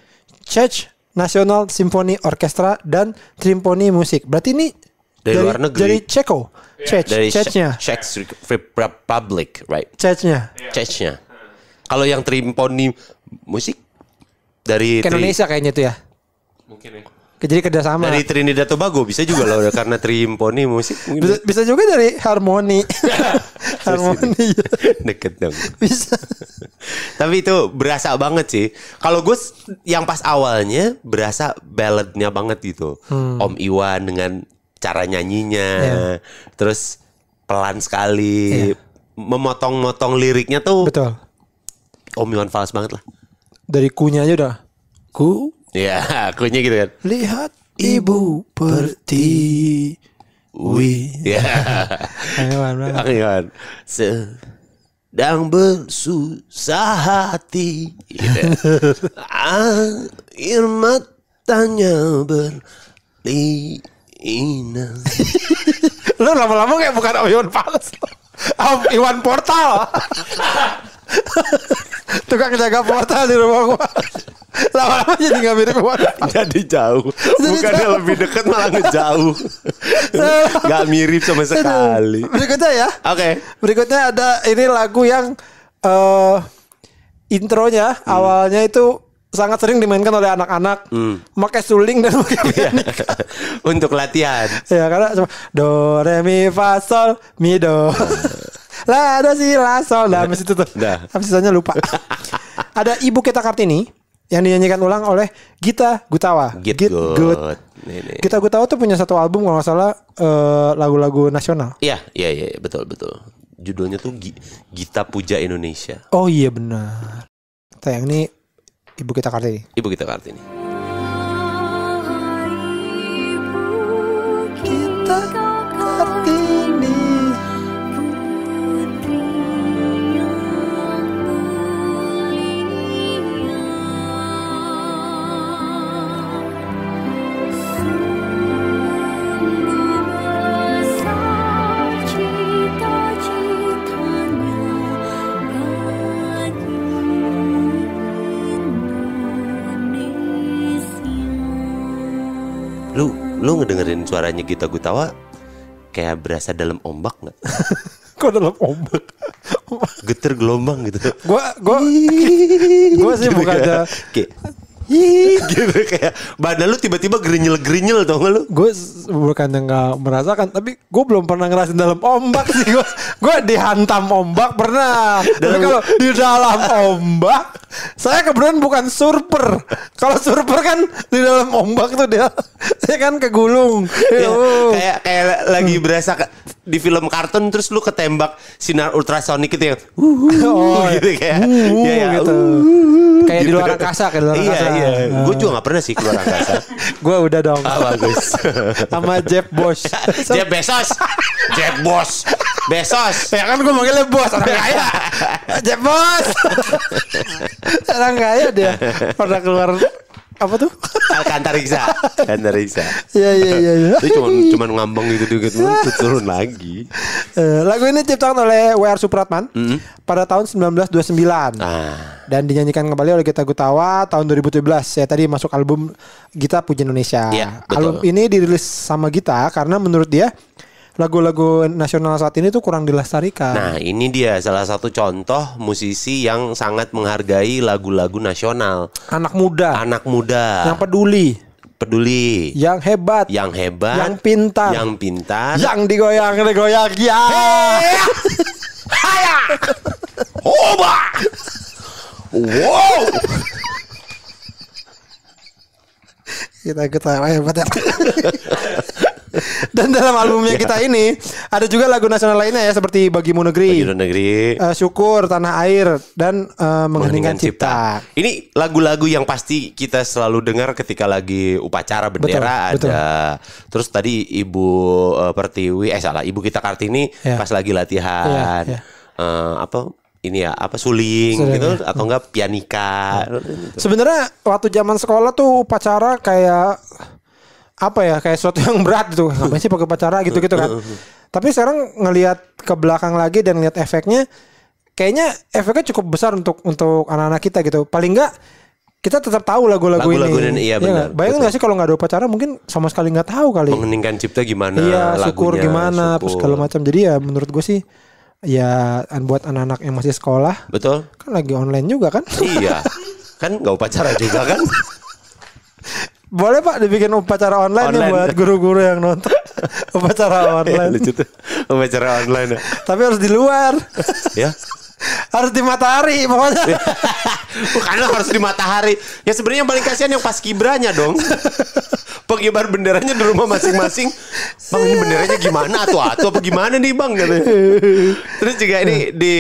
Church National Symphony Orchestra dan Trimponi Musik. Berarti ini dari, dari luar negeri. Dari Ceko. Yeah. Czech, dari Czechnya. Czech Republic, right? Czechnya. Yeah. Czechnya. Kalau yang Trimponi Musik dari Ke Indonesia tri... kayaknya itu ya. Mungkin ya. Jadi kerjasama. Dari Trinidad Tobago bisa juga loh karena Trimponi musik. Bisa, bisa juga dari Harmoni. <laughs> harmoni. Ya. Deket dong. Bisa. Tapi itu berasa banget sih. Kalau gue yang pas awalnya berasa balladnya banget gitu. Hmm. Om Iwan dengan cara nyanyinya. Yeah. Terus pelan sekali. Yeah. Memotong-motong liriknya tuh. Betul. Om Iwan fals banget lah. Dari kunya aja udah. Ku Iya, <laughs> akunya gitu kan. Lihat Ibu Pertiwi. Ya. <laughs> Anggaman banget. Sedang bersusah hati. Gitu. <laughs> Air matanya berlinang. Lu lama-lama kayak bukan Om Iwan Fals. Om Iwan Portal tukang jaga portal di rumah gua. Lama-lama jadi nggak mirip wanita. Jadi jauh. Bukannya lebih dekat malah ngejauh. gak mirip sama sekali. Berikutnya ya. Oke. Okay. Berikutnya ada ini lagu yang uh, intronya hmm. awalnya itu sangat sering dimainkan oleh anak-anak hmm. pakai suling dan pakai iya. <laughs> untuk latihan ya karena cuma do re mi fa sol mi do hmm lah ada sih lah sol dah habis itu tuh. Dah. Habis sisanya lupa. ada Ibu Kita Kartini yang dinyanyikan ulang oleh Gita Gutawa. Git, Git Good. good. Gita Gutawa tuh punya satu album kalau nggak salah lagu eh, lagu-lagu nasional. Iya, iya, iya, betul, betul. Judulnya tuh Gita Puja Indonesia. Oh iya benar. Tayang ini Ibu Kita Kartini. Ibu Kita Kartini. lu ngedengerin suaranya Gita tawa kayak berasa dalam ombak nggak? <laughs> Kok dalam ombak? Geter gelombang gitu. Gua gua <laughs> gua sih gitu bukan kan. ada <laughs> gitu kayak badan lu tiba-tiba gerinyel-gerinyel tau gak lu? Gue bukan yang nggak merasakan, tapi gue belum pernah ngerasin dalam ombak sih gue. Gue dihantam ombak pernah. <laughs> Dalam... Tapi kalau di dalam ombak, saya kebetulan bukan surfer. Kalau surfer kan di dalam ombak tuh dia, saya <laughs> kan kegulung. Iya, ya, oh. kayak kayak lagi hmm. berasa ke, di film kartun terus lu ketembak sinar ultrasonik gitu ya. oh, gitu kayak. ya, ya, gitu. Uh, kayak gitu. di luar gitu. angkasa kayak di luar iya, angkasa. Iya, Iya, uh. Ah. gue juga gak pernah sih keluar angkasa. <laughs> gue udah dong. Ah, bagus. <laughs> Sama Jeff Bosch. <laughs> Jeff Bezos. Jeff Bosch. Bezos. Ya kan gue manggilnya bos orang kaya. Jeff Bosch. orang kaya dia pernah keluar apa tuh? Alkantariksa. Alkantariksa. Iya iya iya. itu iya. cuma cuma ngambang gitu dikit <laughs> turun lagi. Uh, lagu ini diciptakan oleh W.R. Supratman mm -hmm. pada tahun 1929. Ah. Dan dinyanyikan kembali oleh Gita Gutawa tahun 2017. Ya tadi masuk album Gita Puji Indonesia. Iya, betul. Album ini dirilis sama Gita karena menurut dia lagu-lagu nasional saat ini tuh kurang dilestarikan. Nah, ini dia salah satu contoh musisi yang sangat menghargai lagu-lagu nasional. Anak muda. Anak muda. Yang peduli peduli yang hebat yang hebat yang pintar yang pintar yang digoyang digoyang ya haya hoba wow kita ketawa hebat ya <laughs> Dan dalam albumnya ya. kita ini ada juga lagu nasional lainnya ya seperti Bagimu Negeri, Bagimu Negeri, uh, Syukur, Tanah Air dan uh, Mengheningkan Cipta. Ini lagu-lagu yang pasti kita selalu dengar ketika lagi upacara bendera betul, ada. Betul. Terus tadi Ibu uh, Pertiwi eh salah, Ibu kita Kartini ya. pas lagi latihan. ya, ya. Uh, apa ini ya apa suling Sering, gitu ya. atau enggak pianika. Sebenarnya waktu zaman sekolah tuh upacara kayak apa ya kayak sesuatu yang berat tuh gitu. <laughs> ngapain sih pakai pacara gitu gitu kan tapi sekarang ngelihat ke belakang lagi dan lihat efeknya kayaknya efeknya cukup besar untuk untuk anak-anak kita gitu paling enggak kita tetap tahu lagu-lagu ini. Lagu-lagu ini iya, iya benar. Ya, bayangin nggak sih kalau nggak ada upacara mungkin sama sekali nggak tahu kali. Mengheningkan cipta gimana? Iya, syukur lagunya, gimana, terus kalau macam. Jadi ya menurut gue sih ya buat anak-anak yang masih sekolah. Betul. Kan lagi online juga kan? Iya. <laughs> kan nggak upacara juga kan? <laughs> Boleh Pak dibikin upacara online, ya online. Ya buat guru-guru yang nonton. <laughs> upacara iya, online. lucu tuh. Upacara online. Ya. Tapi harus di luar. ya harus di matahari pokoknya. <laughs> Bukan harus di matahari. Ya sebenarnya paling kasihan yang pas kibranya dong. Pengibar benderanya di rumah masing-masing. Bang ini benderanya gimana atau atau apa gimana nih bang? gitu. Terus juga ini di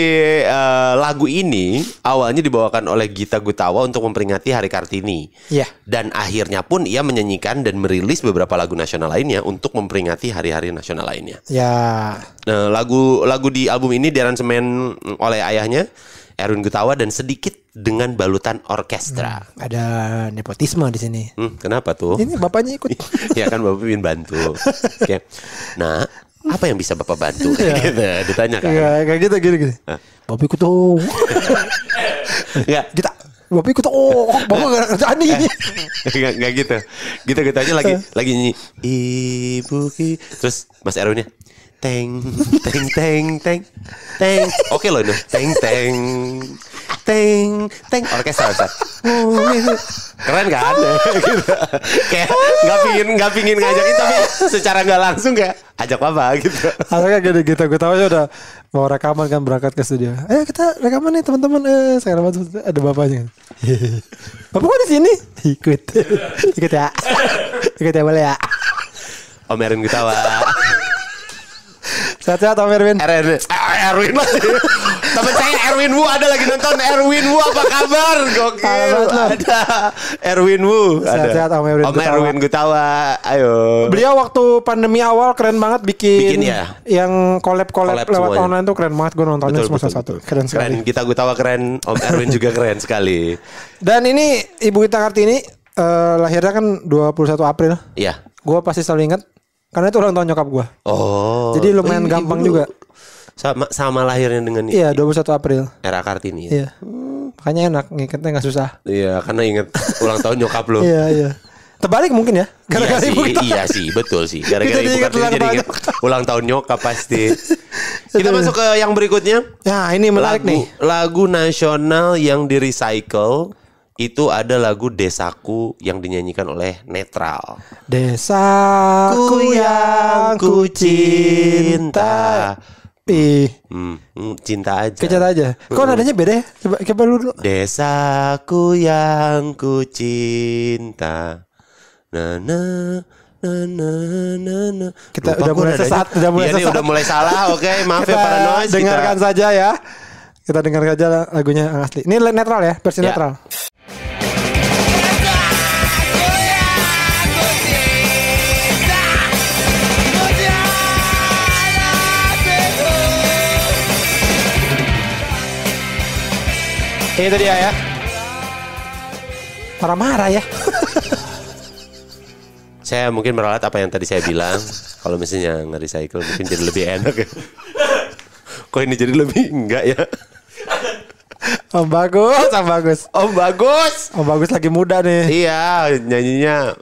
uh, lagu ini awalnya dibawakan oleh Gita Gutawa untuk memperingati Hari Kartini. Yeah. Dan akhirnya pun ia menyanyikan dan merilis beberapa lagu nasional lainnya untuk memperingati hari-hari nasional lainnya. Ya. Yeah. Nah, lagu lagu di album ini diaransemen oleh ayahnya Erwin Gutawa dan sedikit dengan balutan orkestra. Hmm, ada nepotisme di sini. Hmm, kenapa tuh? Ini bapaknya ikut. <laughs> ya kan bapak ingin bantu. <laughs> okay. Nah, apa yang bisa bapak bantu? Iya. <laughs> gitu, ditanya kan. Ya, kayak gitu gini gitu, gini. Gitu. Bapak ikut tuh. Oh. Enggak. Kita Bapak ikut oh, bapak gak ada nih. Enggak eh, enggak gitu. Gitu gitu aja lagi eh. lagi nyanyi ibu ki. Terus Mas Erwinnya teng teng teng teng teng oke loh itu teng teng teng teng orkestra besar keren kan ada kayak nggak pingin nggak pingin ngajakin tapi secara nggak langsung kayak ajak apa gitu akhirnya gini gitu gue tahu udah mau rekaman kan berangkat ke studio eh kita rekaman nih teman-teman eh saya rekaman ada bapaknya bapak kok di sini ikut ikut ya ikut ya boleh ya Om omerin ketawa Sehat-sehat Om Erwin. Er, er, er, Erwin. Erwin lagi. <laughs> Temen saya Erwin Wu ada lagi nonton. Erwin Wu apa kabar? Gokil. Ada. Erwin Wu. Sehat-sehat Om Erwin Om Gutawa. Erwin Gutawa. Ayo. Beliau waktu pandemi awal keren banget bikin. Bikin ya. Yang collab-collab lewat semuanya. online tuh keren banget. Gue nontonnya semua betul, satu. Keren sekali. Keren. Kita Gutawa keren. Om Erwin juga keren sekali. Dan ini Ibu kita Kartini. Uh, lahirnya kan 21 April. Iya. Gue pasti selalu ingat karena itu ulang tahun nyokap gue. Oh. Jadi lumayan oh, gampang juga. Sama sama lahirnya dengan Iya, 21 April. Era Kartini. Ya? Iya. Hmm, makanya enak, ngingetnya nggak susah. Iya, karena inget ulang tahun nyokap lo. iya, iya. Terbalik mungkin ya. Iya Gara-gara iya sih, Iya sih, betul sih. Gara-gara ibu Kartini jadi inget ulang tahun nyokap pasti. <laughs> Kita masuk ke yang berikutnya. Ya, ini menarik lagu, nih. Lagu nasional yang di recycle itu ada lagu Desaku yang dinyanyikan oleh Netral. Desaku yang ku cinta. Pi. Hmm, hmm, cinta aja. Kecat aja. Kok hmm. nadanya beda ya? Coba coba lu dulu. Desaku yang ku cinta. Na na na na na. na. Kita Lupa udah mulai nadanya. sesat, udah mulai iya sesat. udah mulai salah, oke. Okay. <laughs> Maaf ya, kita ya para noise. Dengarkan kita... saja ya. Kita dengarkan aja lagunya yang eh, asli. Ini netral ya, versi ya. netral. Itu dia ya. Marah-marah ya. saya mungkin meralat apa yang tadi saya bilang. Kalau misalnya nge cycle mungkin jadi lebih enak ya. Kok ini jadi lebih enggak ya? Om Bagus, Om Bagus. Om Bagus. Om Bagus lagi muda nih. Iya, nyanyinya.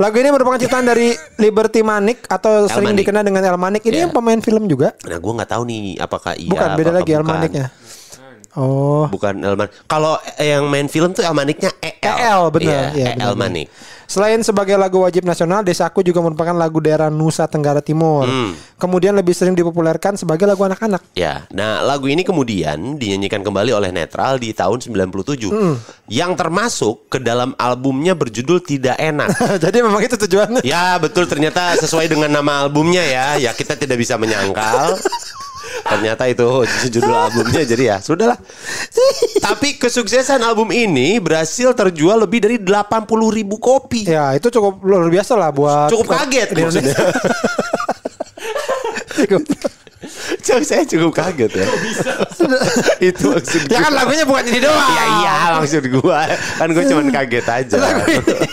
Lagu ini merupakan ciptaan dari Liberty Manik atau sering dikenal dengan El Manik. Ini yang pemain film juga. Nah, gue nggak tahu nih apakah iya. Bukan beda lagi El Maniknya. Oh. Bukan Elman. Kalau yang main film tuh Elmaniknya EL. EL benar. Iya, ya, EL Manik. Selain sebagai lagu wajib nasional, Desaku juga merupakan lagu daerah Nusa Tenggara Timur. Hmm. Kemudian lebih sering dipopulerkan sebagai lagu anak-anak. Ya. Nah, lagu ini kemudian dinyanyikan kembali oleh Netral di tahun 97. Hmm. Yang termasuk ke dalam albumnya berjudul Tidak Enak. <laughs> Jadi memang itu tujuannya. Ya, betul ternyata sesuai dengan nama albumnya ya. Ya kita tidak bisa menyangkal. <laughs> ternyata itu judul albumnya jadi ya sudahlah tapi kesuksesan album ini berhasil terjual lebih dari 80 ribu kopi ya itu cukup luar biasa lah buat cukup kaget di Indonesia <laughs> cukup Cuk, saya cukup kaget ya. <laughs> itu maksud Ya kan lagunya bukan ini doang. Iya, iya maksud gua. Kan gua cuma kaget aja.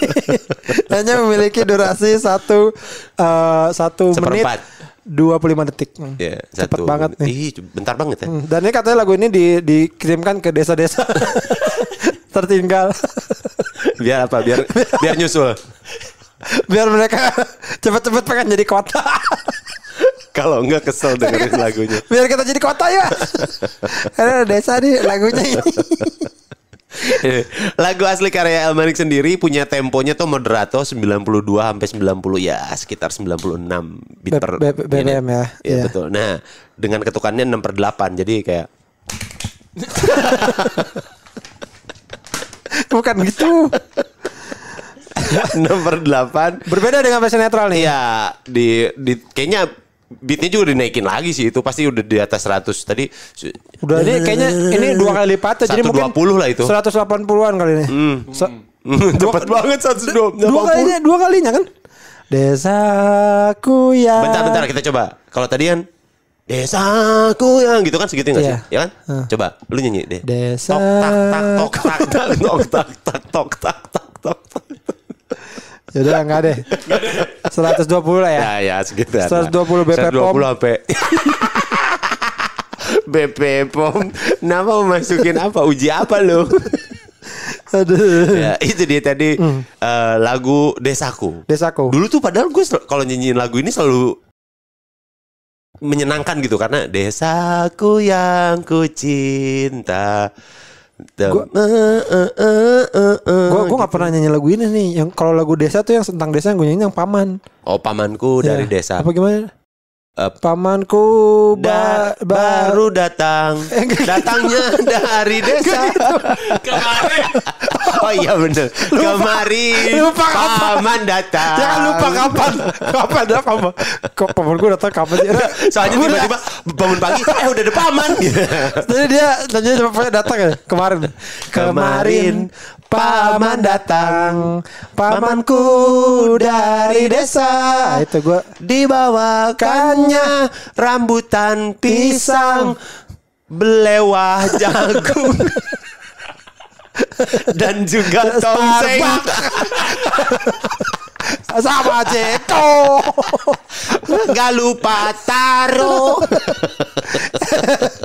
<laughs> Hanya memiliki durasi satu uh, satu Seperempat. menit 25 detik. Hmm. Yeah, Cepat banget nih. Ih, bentar banget ya. Hmm, dan ini katanya lagu ini di, dikirimkan ke desa-desa <laughs> tertinggal. <laughs> biar apa? Biar biar nyusul. biar mereka cepet-cepet pengen jadi kota. <laughs> Kalau enggak kesel dengerin lagunya. Biar kita jadi kota ya. Karena desa nih lagunya ini. <laughs> Lagu asli karya Elmanik sendiri punya temponya tuh moderato 92 sampai 90 ya sekitar 96 bit per B B BPM ya. Iya yeah. betul. Nah, dengan ketukannya 6 per 8 jadi kayak <laughs> Bukan gitu. 6 <laughs> per 8 Berbeda dengan bahasa netral nih Iya di, di Kayaknya beatnya juga dinaikin lagi sih itu pasti udah di atas 100 tadi udah ini kayaknya ini dua kali lipat, jadi mungkin puluh lah itu Seratus delapan puluhan kali ini hmm. So, hmm. <laughs> cepat banget satu dua kalinya dua kalinya kan desaku ya bentar bentar kita coba kalau tadi kan Desaku yang gitu kan segitu nggak yeah. sih? Ya kan? Uh. Coba lu nyanyi deh. Desa tok tak tak tok tak tak <laughs> tok tak tak tok tak tak tok tak. Ya udah enggak deh. 120 lah ya. Ya ya segitu. 120 BP 120 pom. 120 HP. BP pom. Nama mau masukin apa? Uji apa lu? <laughs> Aduh. Ya, itu dia tadi mm. uh, lagu Desaku. Desaku. Dulu tuh padahal gue kalau nyanyiin lagu ini selalu menyenangkan gitu karena desaku yang ku cinta Gue gue gak pernah nyanyi lagu ini nih. Yang kalau lagu desa tuh yang tentang desa yang gue nyanyi yang paman. Oh pamanku dari ya. desa. Apa gimana? pamanku ba da baru datang <laughs> gitu. datangnya <laughs> dari desa gitu. kemarin <laughs> oh iya bener lupa, kemarin lupa kapan. paman datang jangan lupa kapan kapan ada paman kok pamanku datang kapan soalnya tiba-tiba bangun pagi eh udah ada paman jadi dia tanya cuma datang ya kemarin kemarin, kemarin Paman datang, pamanku dari desa. Nah, itu gua dibawakannya rambutan pisang, belewah jagung. <laughs> dan juga tongseng. <laughs> Sama Ceto. Gak lupa taruh <laughs>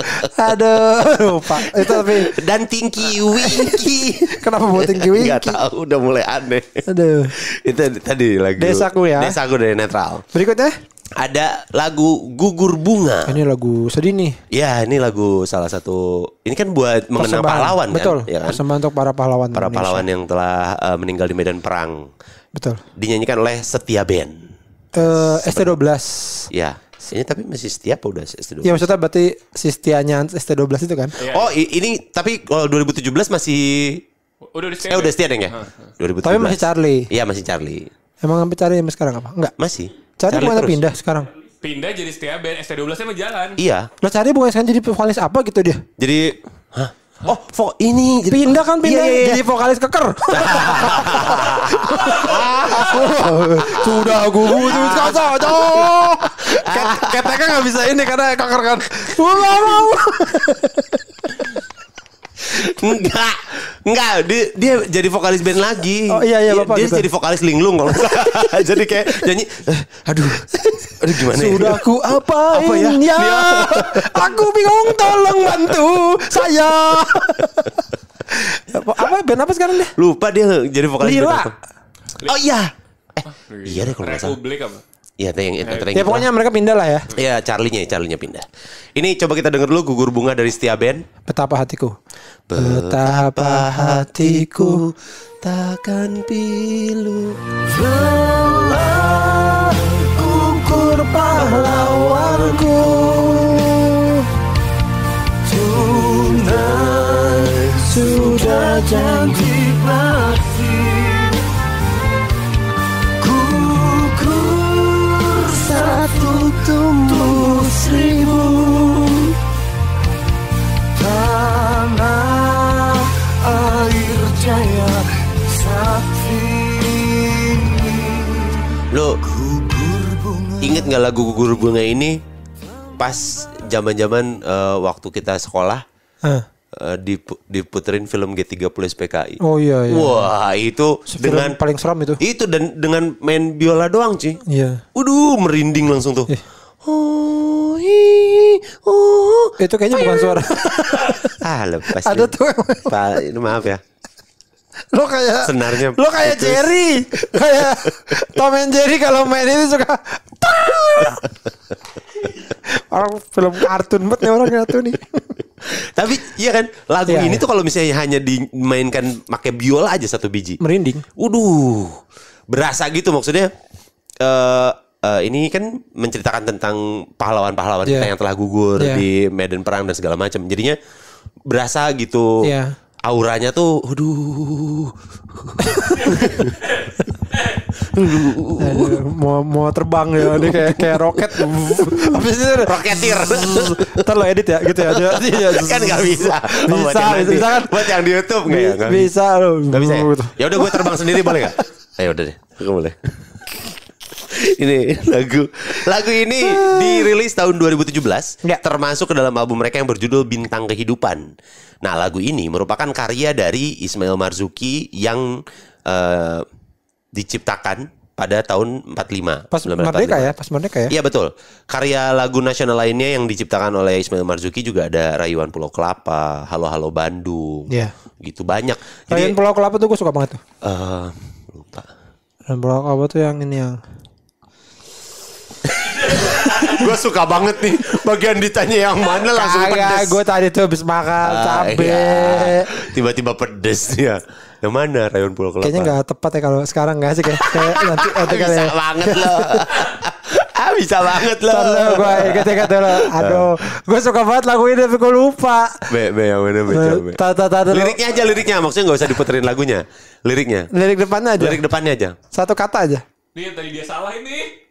ada lupa. Itu eh, tapi dan Tinky winky. Kenapa buat Tinky winky? Gak tahu, udah mulai aneh. Aduh. Itu tadi lagu. Desaku ya. Desaku dari netral. Berikutnya ada lagu gugur bunga. Ini lagu sedih nih. Ya, ini lagu salah satu ini kan buat mengenang pahlawan kan? Betul. Ya kan? untuk para pahlawan. Para Indonesia. pahlawan yang telah uh, meninggal di medan perang. Betul. Dinyanyikan oleh Setia Band. Uh, eh, ST12. Ya. Ini tapi masih setia apa udah ST12? Ya maksudnya berarti si setianya ST12 itu kan? Yeah. Oh ini tapi kalau 2017 masih Udah udah setia. Eh udah setia deng ya? 2017. Tapi masih Charlie. Iya masih Charlie. Emang sampai Charlie sampai sekarang apa? Enggak. Masih. Charlie, Charlie pindah sekarang? Pindah jadi setia band ST12 nya jalan. Iya. Lo Charlie bukan sekarang jadi vokalis apa gitu dia? Jadi Hah? Oh, vok ini pindah kan pindah iya, iya, iya. jadi vokalis keker. <laughs> <laughs> Sudah gue butuh saja. Keteka nggak bisa ini karena kanker kan. Gak nggak Enggak, enggak. Dia, dia jadi vokalis band lagi. Oh iya iya dia, bapak. Dia jadi vokalis linglung kalau <laughs> jadi kayak nyanyi. Eh, aduh, aduh gimana? Ya? Sudah ya? aku apain apa ya? ya? Iya. aku bingung, tolong bantu saya. apa, <laughs> apa band apa sekarang dia Lupa dia jadi vokalis. apa Oh iya. Eh, iya deh kalau nggak salah. Republik apa? Iya, yang itu Ya pokoknya mereka pindah lah ya. Iya, Charlie-nya, Charlie-nya pindah. Ini coba kita denger dulu gugur bunga dari Setia Band. Betapa hatiku. Betapa hatiku takkan pilu. Telah gugur pahlawanku. Tunai sudah janji pahlawanku. inget nggak lagu gugur bunga ini pas zaman-zaman uh, waktu kita sekolah huh? uh, eh, diputerin film G30 SPKI. Oh iya iya. Wah, itu film dengan paling seram itu. Itu dan dengan main biola doang, sih. Iya. Waduh, merinding langsung tuh. Eh. Oh, hi, oh, oh. Itu kayaknya bukan suara. <laughs> ah, lepas. Ada tuh. Pak, maaf ya lo kayak senarnya lo kayak putus. Jerry kayak Tom and Jerry kalau main ini suka orang film kartun banget nih orang kartun nih tapi iya kan lagu ya, ini ya. tuh kalau misalnya hanya dimainkan pakai biola aja satu biji merinding waduh berasa gitu maksudnya uh, Uh, ini kan menceritakan tentang pahlawan-pahlawan yeah. kita iya. yang telah gugur yeah. di medan perang dan segala macam. Jadinya berasa gitu. Yeah auranya tuh aduh Aduh, mau mau terbang ya ini kayak kayak roket habis itu roketir ntar lo edit ya gitu ya iya, iya, iya. kan nggak bisa bisa bisa, bisa kan buat yang di YouTube nggak ya bisa lo nggak bisa ya, ya udah gue terbang sendiri boleh nggak ayo udah deh boleh ini lagu lagu ini ah. dirilis tahun 2017 ya. termasuk ke dalam album mereka yang berjudul Bintang Kehidupan. Nah, lagu ini merupakan karya dari Ismail Marzuki yang uh, diciptakan pada tahun 45. Pas 1945. merdeka ya, pas merdeka ya. Iya betul. Karya lagu nasional lainnya yang diciptakan oleh Ismail Marzuki juga ada Rayuan Pulau Kelapa, Halo Halo Bandung. Iya. Gitu banyak. Jadi, Rayuan Pulau Kelapa tuh gue suka banget tuh. Uh, lupa. Rayuan Pulau Kelapa tuh yang ini yang gue suka banget nih bagian ditanya yang mana langsung Kagak, pedes. gue tadi tuh habis makan ah, cabe. Iya. Tiba-tiba pedes ya. Yang mana rayon Pulau Kelapa? Kayaknya nggak tepat ya kalau sekarang nggak sih kayak, <laughs> nanti ada kayak. Ya. <laughs> Ah, bisa banget loh. bisa banget loh. Tentu gue inget-inget Aduh. Gue suka banget lagu ini tapi gue lupa. Be, be yang mana be Tata, tata, liriknya aja liriknya. Maksudnya gak usah diputerin lagunya. Liriknya. Lirik depannya aja. Lirik depannya aja. Satu kata aja. Nih tadi dia salah ini.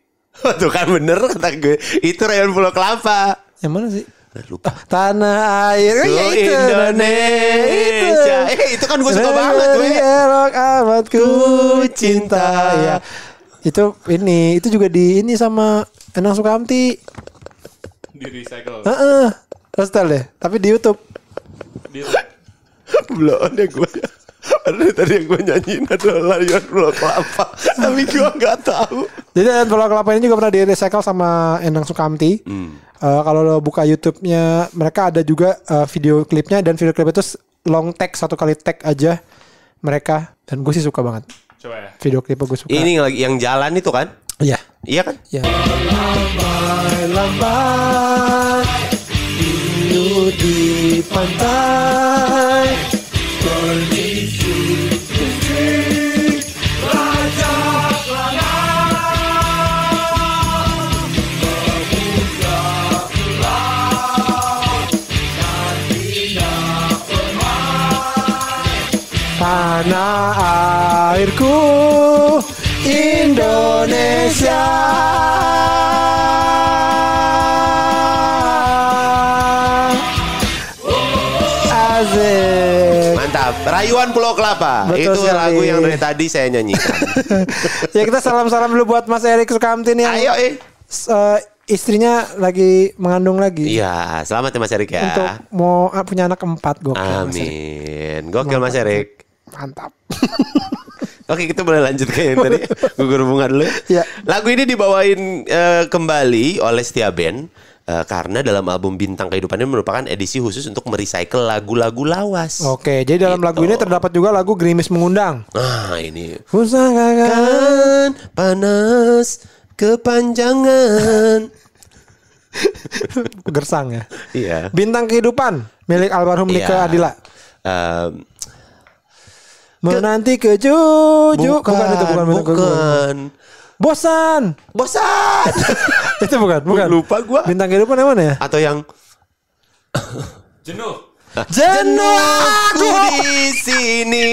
<laughs> Tuh kan bener kata gue. Itu rayon Pulau Kelapa. Yang mana sih? Eh, lupa. Ah, tanah air kan ya itu Indonesia. Itu. Eh, itu kan gue suka banget gue. Erok amat ku cinta ya. Itu ini, itu juga di ini sama Enang Sukamti. Di recycle. Heeh. Uh -uh. deh, tapi di YouTube. Di Belum ada gue. Padahal tadi yang gue nyanyiin adalah larian Bola Kelapa. Tapi gue gak tahu. Jadi larian pulau Kelapa ini juga pernah di recycle sama Endang Sukamti. Hmm. Uh, kalau lo buka YouTube-nya, mereka ada juga uh, video klipnya. Dan video klip itu long tag, satu kali tag aja mereka. Dan gue sih suka banget. Coba ya. Video klip gue suka. Ini lagi yang jalan itu kan? Iya. Iya kan? Iya. Lambai, lambai, di pantai. Rayuan Pulau Kelapa. Betul itu lagu yang dari tadi saya nyanyikan. <laughs> ya kita salam-salam dulu buat Mas Erik Sukamtin yang Ayo, eh. Uh, istrinya lagi mengandung lagi. Iya, selamat ya Mas Erik ya. Untuk mau ah, punya anak keempat gokil. Amin. Mas gokil Mas Erik. Mantap. <laughs> Oke kita boleh lanjut ke yang tadi <laughs> gugur bunga dulu. Ya. Lagu ini dibawain uh, kembali oleh Setia Band Eh, karena dalam album Bintang Kehidupannya merupakan edisi khusus untuk merecycle lagu-lagu lawas. Oke, jadi dalam gitu. lagu ini terdapat juga lagu Grimis Mengundang. Nah, ini. Usahakan panas kepanjangan. <laughs> Gersang ya. Iya. Bintang Kehidupan milik almarhum iya. Nika Adila. Um, Menanti keju, bukan, bukan itu bukan bukan. bukan. bukan bosan bosan <laughs> itu bukan bukan lupa gue bintang kehidupan yang mana ya atau yang jenuh jenuh aku di sini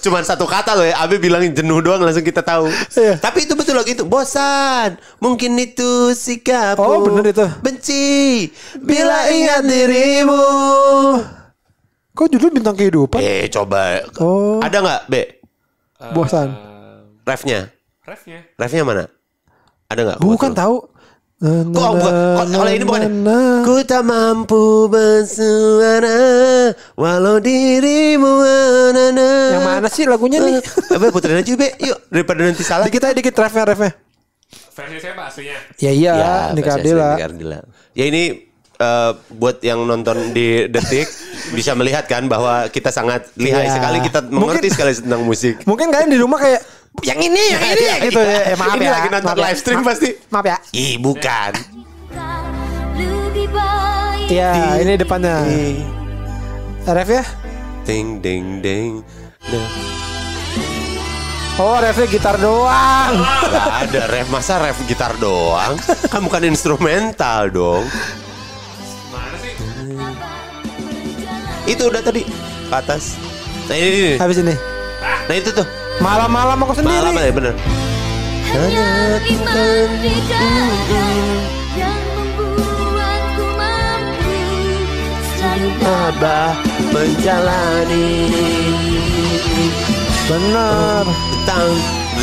Cuman satu kata loh ya Abi bilangin jenuh doang langsung kita tahu iya. Tapi itu betul loh itu Bosan Mungkin itu sikapmu Oh bener itu Benci Bila ingat dirimu Kok judul bintang kehidupan? Eh coba. Oh. Ada nggak B? Uh, eh, Refnya. Refnya. Refnya mana? Ada nggak? Bukan tahu. Kok oh, bukan? Kalau ini bukan. Ya? Nah. Ku tak mampu bersuara walau dirimu anana. Yang mana sih lagunya nih? Apa eh, puterin aja B. yuk daripada nanti salah. Dikit aja dikit refnya refnya. Versi siapa aslinya? Ya iya, ya, Nikardila. Ya ini Eh, buat yang nonton di detik <laughs> bisa melihat kan bahwa kita sangat lihai yeah. sekali kita mengerti mungkin, sekali tentang musik. Mungkin kalian di rumah kayak yang ini, yang iya, ini ya, gitu ya. ya. Maaf ini ya. lagi nonton ya. live stream ya. pasti. Maaf ya. Ih, bukan. Iya, ini depannya. Ref ya? Ding ding ding. Oh refnya gitar doang Gak ada ref Masa ref gitar doang Kamu Kan instrumental dong Itu udah tadi ke atas. Nah ini, ini, Habis ini. Nah itu tuh. Malam-malam aku sendiri. Malam ya bener. Hanya menjalani. Benar. Tentang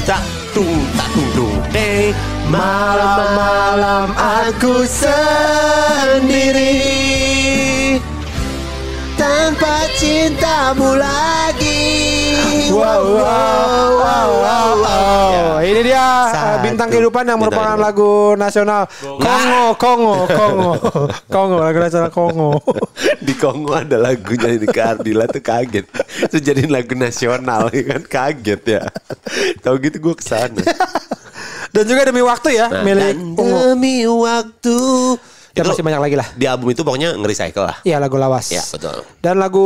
tak tung tak tung deh Malam-malam aku sendiri tanpa cintamu lagi. Wow, wow, wow, wow, wow. wow. Ya. Ini dia Satu. bintang kehidupan yang merupakan bintang lagu nasional Kongo, Kongo, Kongo, <laughs> Kongo, lagu nasional Kongo. Di Kongo ada lagunya ini Kardila tuh kaget. Jadi lagu nasional ya kan kaget ya. Tahu gitu gue kesana. Dan juga demi waktu ya, nah, milik Demi waktu Ya itu masih banyak lagi lah. Di album itu pokoknya nge-recycle lah. Iya lagu lawas. Iya betul. Dan lagu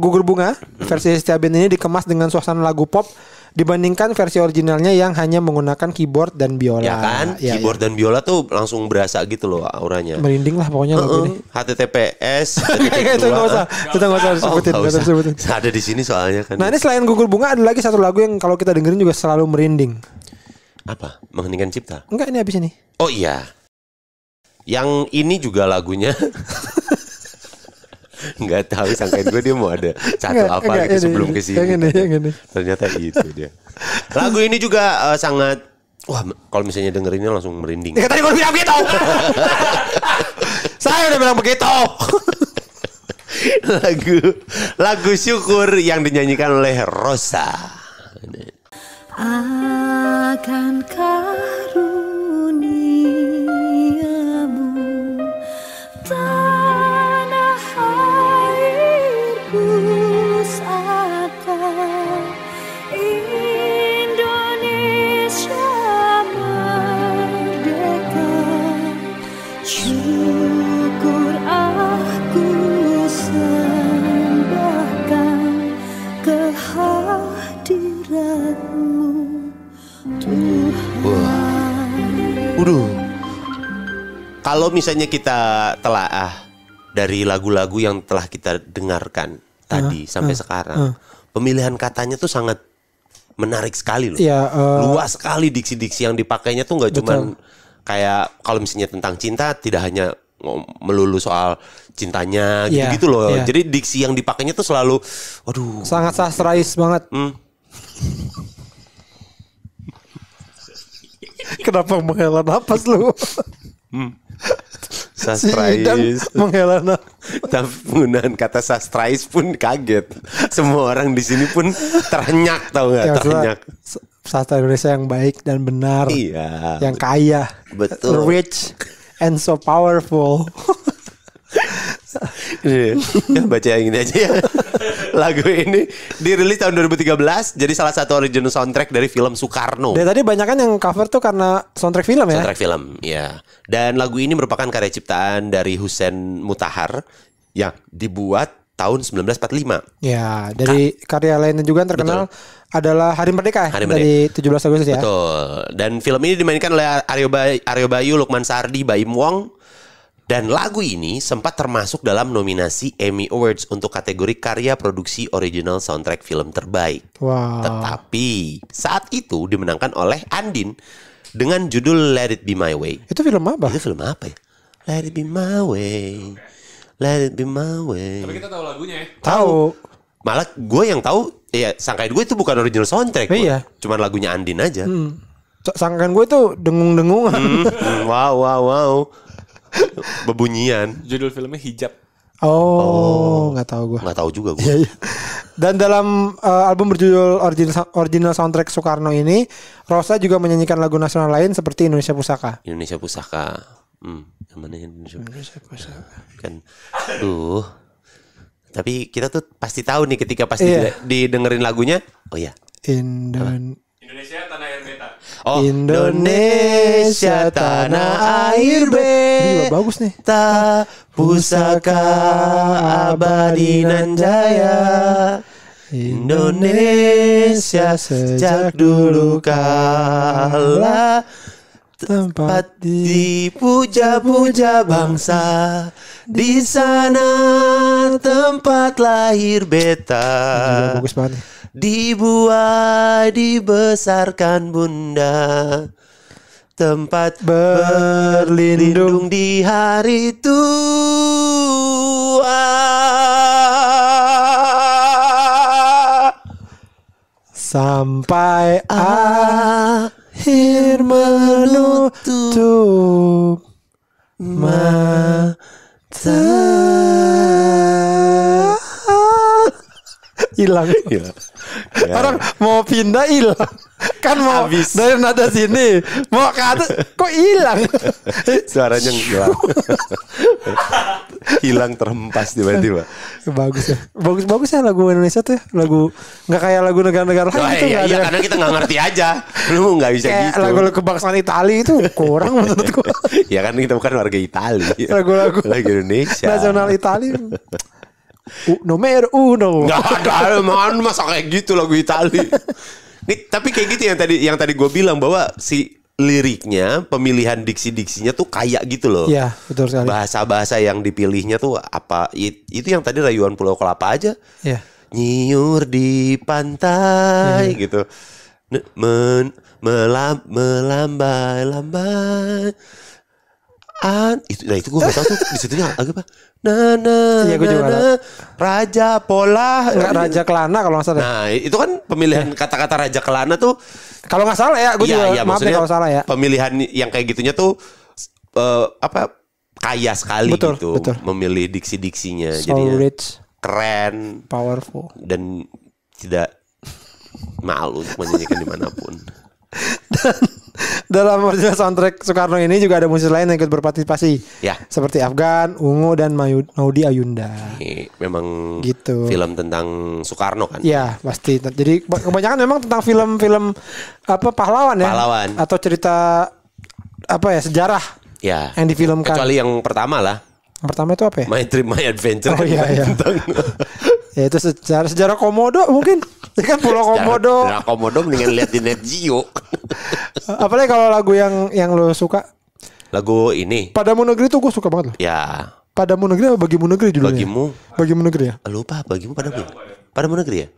Gugur Bunga hmm. versi Band ini dikemas dengan suasana lagu pop dibandingkan versi originalnya yang hanya menggunakan keyboard dan biola. Ya kan? Ya, keyboard ya. dan biola tuh langsung berasa gitu loh auranya. Merinding lah pokoknya uh -uh. lagu ini. HTTPS. <laughs> itu enggak usah. Itu enggak usah oh, disebutin, disebutin. Ada di sini soalnya kan. Nah, ini selain Gugur Bunga ada lagi satu lagu yang kalau kita dengerin juga selalu merinding. Apa? Mengheningkan cipta? Enggak, ini habis ini. Oh iya. Yang ini juga lagunya. Enggak <laughs> tahu sangkain gue dia mau ada satu apa gitu sebelum ke sini. Yang ini, yang ini. Ternyata itu dia. Lagu ini juga uh, sangat wah kalau misalnya dengerinnya langsung merinding. Ya, tadi gue bilang begitu. <laughs> Saya udah bilang begitu. <laughs> lagu lagu syukur yang dinyanyikan oleh Rosa. Akan karunia Kalau misalnya kita telah ah, dari lagu-lagu yang telah kita dengarkan uh, tadi sampai uh, sekarang, uh. pemilihan katanya tuh sangat menarik sekali loh. Ya, uh, Luas sekali diksi-diksi yang dipakainya tuh nggak cuma kayak kalau misalnya tentang cinta tidak hanya melulu soal cintanya gitu-gitu yeah, loh. Yeah. Jadi diksi yang dipakainya tuh selalu waduh. Sangat sastrais banget. Hmm. <laughs> Kenapa menghela nafas lu? hmm sastrais menghela tapi penggunaan kata sastrais pun kaget semua orang di sini pun terenyak tau nggak ya, ternyak sastra Indonesia yang baik dan benar iya yang kaya betul rich and so powerful iya. ya, baca yang ini aja ya <laughs> lagu ini dirilis tahun 2013 jadi salah satu original soundtrack dari film Soekarno. Dan tadi banyak kan yang cover tuh karena soundtrack film ya. Soundtrack film, ya. Dan lagu ini merupakan karya ciptaan dari Husen Mutahar yang dibuat tahun 1945. Ya, dari Ka karya lainnya juga yang terkenal Betul. adalah Hari Merdeka ya? Hari dari 17 Agustus ya. Betul. Dan film ini dimainkan oleh Aryo Bayu, Aryo Bayu Lukman Sardi, Baim Wong, dan lagu ini sempat termasuk dalam nominasi Emmy Awards untuk kategori karya produksi original soundtrack film terbaik. Wow. Tetapi saat itu dimenangkan oleh Andin dengan judul Let It Be My Way. Itu film apa? Itu film apa ya? Let It Be My Way. Let It Be My Way. Tapi kita tahu lagunya ya? Tahu. Malah gue yang tahu ya sangkain gue itu bukan original soundtrack. Iya. Cuman lagunya Andin aja. Hmm. Sangkain gue itu dengung-dengungan. Hmm. hmm wow, wow, wow. Bebunyian. Judul filmnya Hijab. Oh, oh. nggak oh, tahu gue. Nggak tahu juga gue. Iya, iya. Dan dalam uh, album berjudul original, original soundtrack Soekarno ini, Rosa juga menyanyikan lagu nasional lain seperti Indonesia Pusaka. Indonesia Pusaka. Hmm, yang mana ya, Indonesia, Pusaka? Kan, tuh. Tapi kita tuh pasti tahu nih ketika pasti yeah. didengerin lagunya. Oh ya. Indon Indonesia tanah Oh, Indonesia tanah air beta. bagus nih. Ta pusaka abadi nan jaya. Indonesia sejak dulu kala tempat dipuja-puja bangsa di sana tempat lahir beta. bagus banget dibuat dibesarkan bunda Tempat berlindung, berlindung di hari tua Sampai akhir menutup mata hilang. Ya. <laughs> Orang mau pindah hilang. Kan mau Habis. dari nada sini mau ke atas kok hilang. <laughs> Suaranya hilang. <laughs> hilang terhempas tiba-tiba. Bagus ya. Bagus bagus ya lagu Indonesia tuh ya. Lagu nggak kayak lagu negara-negara lain oh, gitu iya, iya, karena kita nggak ngerti aja. Lu nggak bisa kayak gitu. Lagu lagu kebangsaan Italia itu kurang menurutku. ya kan kita bukan warga Italia. Lagu-lagu lagu Indonesia. Nasional Itali Nomer uno. Gak ada, man, masa kayak gitu lagu Itali. Nih, tapi kayak gitu yang tadi yang tadi gue bilang bahwa si liriknya, pemilihan diksi-diksinya tuh kayak gitu loh. Iya, betul sekali. Bahasa-bahasa yang dipilihnya tuh apa? Itu yang tadi rayuan Pulau Kelapa aja. Iya. Nyiur di pantai ya. gitu. Men melam melambai lambai. An itu nah itu gue gak tau tuh di nya apa na na iya, gue juga na, raja pola raja kelana kalau nggak salah nah itu kan pemilihan iya. kata-kata raja kelana tuh kalau nggak salah ya gue ya, juga ya, maaf ya kalau salah ya pemilihan yang kayak gitunya tuh uh, apa kaya sekali betul, gitu betul. memilih diksi-diksinya so jadinya rich keren powerful dan tidak malu untuk menyanyikan dimanapun dan dalam original soundtrack Soekarno ini juga ada musisi lain yang ikut berpartisipasi. Ya. Seperti Afgan, Ungu dan Maudi Ayunda. memang gitu. film tentang Soekarno kan? Iya, pasti. Jadi kebanyakan memang tentang film-film apa pahlawan ya? Pahlawan. Atau cerita apa ya sejarah? Ya. Yang difilmkan. Kecuali yang pertama lah pertama itu apa ya? My Dream My Adventure. Oh kan iya iya. Tentang <laughs> ya itu sejarah sejarah komodo mungkin. Ini kan Pulau Komodo. Sejarah, sejarah komodo mendingan lihat di Net Geo. <laughs> Apalagi kalau lagu yang yang lo suka? Lagu ini. Padamu negeri tuh gue suka banget loh. Ya. Padamu negeri apa bagimu negeri judulnya? Bagimu. Bagimu negeri ya? Ah, lupa bagimu padamu. Padamu negeri ya?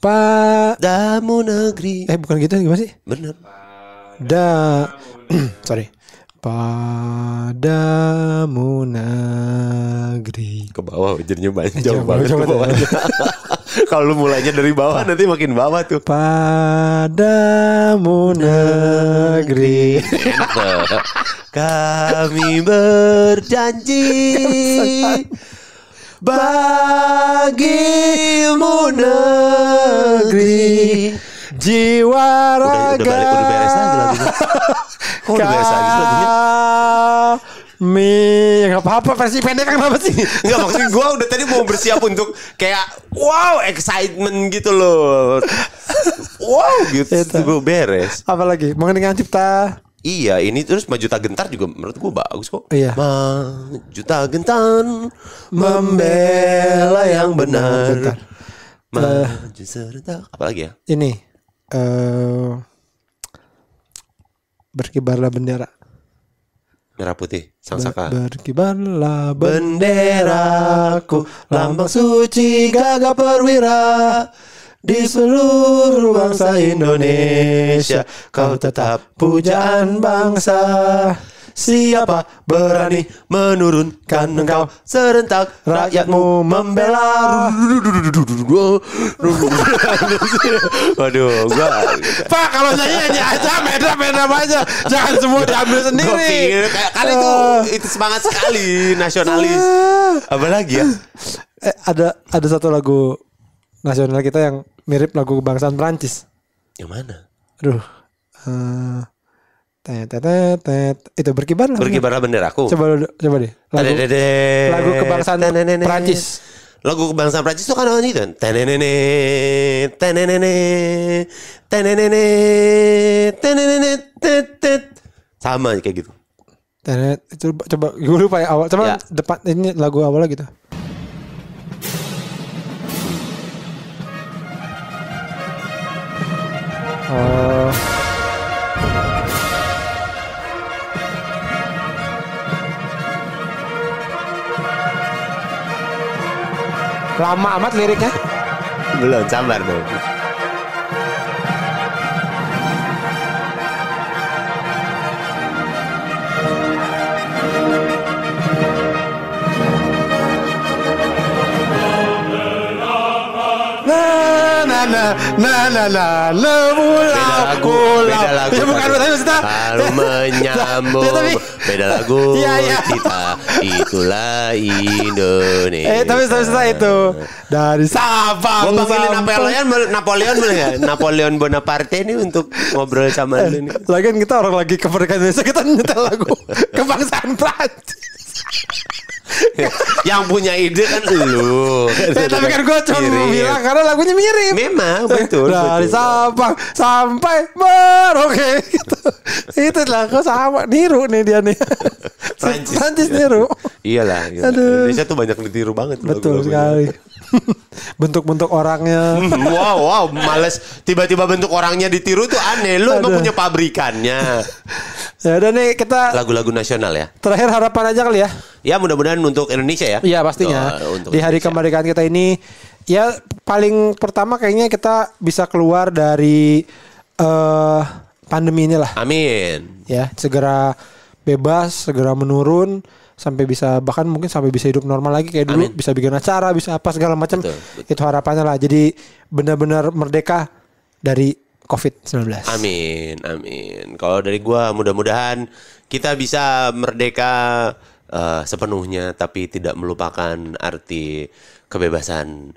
Padamu negeri. Eh bukan gitu gimana sih? Bener. Da <clears throat> sorry padamu negeri ke bawah wajarnya banyak jauh banget ke bawah <laughs> kalau lu mulainya dari bawah pa. Nah. nanti makin bawah tuh padamu negeri <laughs> kami berjanji <laughs> bagimu negeri jiwa raga udah, balik, udah beres aja Kok udah biasa gitu Mi, nggak apa-apa versi pendek kan apa sih? Gak maksudnya gue udah tadi mau bersiap untuk kayak wow excitement gitu loh. Wow gitu, itu gue beres. Apalagi mengenai mengenang cipta. Iya, ini terus Majuta Gentar juga menurut gue bagus kok. Iya. Majuta Gentar membela yang benar. Maju Gentar eh. Apalagi ya? Ini. Uh, berkibarlah bendera. Merah putih, sang saka. Ber berkibarlah benderaku, lambang suci gagah perwira. Di seluruh bangsa Indonesia, kau tetap pujaan bangsa. Siapa berani menurunkan engkau Serentak rakyatmu membela Waduh gua Pak kalau nyanyi nyanyi aja beda beda aja Jangan semua diambil sendiri Kan itu eh. itu semangat sekali Nasionalis eh. Apa lagi ya eh, Ada ada satu lagu nasional kita yang mirip lagu kebangsaan Prancis. Yang mana? Aduh. Uh, Tetetetet. Itu lah. Berkibarlah aku Coba coba deh. Lagu, lagu kebangsaan Prancis. Lagu kebangsaan Prancis itu kan orang itu. Tenenene, tenenene, tenenene, tenenene, tetet. Sama kayak gitu. Tenet, itu coba gue lupa ya awal. Coba ya. depan ini lagu awalnya gitu. Oh. Lama amat liriknya? Belum, sabar dong. na na na lemur aku beda lagu ya bukan beda kita lalu menyambung <laughs> ya, beda lagu ya, ya. kita itulah Indonesia eh tapi setelah itu dari Sabang gua panggilin Napoleon Napoleon boleh ya Napoleon Bonaparte ini untuk ngobrol sama lu nih eh, lagian kita orang lagi kemerdekaan Indonesia kita nyetel lagu <laughs> kebangsaan Prancis <laughs> yang punya ide kan lu. Ya, tapi kan gue cuma bilang karena lagunya mirip. Memang betul. Dari sampai Sampang sampai Merauke. <laughs> Gitu. Itu lah kok sama niru nih dia nih. <laughs> Prancis. Prancis niru. Iyalah. Aduh. Indonesia tuh banyak ditiru banget. Betul sekali bentuk-bentuk orangnya. <laughs> wow, wow, males. Tiba-tiba bentuk orangnya ditiru tuh aneh. Lu emang punya pabrikannya. ya udah nih kita lagu-lagu nasional ya. Terakhir harapan aja kali ya. Ya mudah-mudahan untuk Indonesia ya. Iya pastinya. Untuk, eh, untuk Di hari Indonesia. kemerdekaan kita ini ya paling pertama kayaknya kita bisa keluar dari uh, pandemi inilah. Amin. Ya, segera bebas, segera menurun sampai bisa bahkan mungkin sampai bisa hidup normal lagi kayak dulu Amin. bisa bikin acara bisa apa segala macam itu harapannya lah jadi benar-benar merdeka dari COVID-19. Amin, amin. Kalau dari gua mudah-mudahan kita bisa merdeka uh, sepenuhnya tapi tidak melupakan arti kebebasan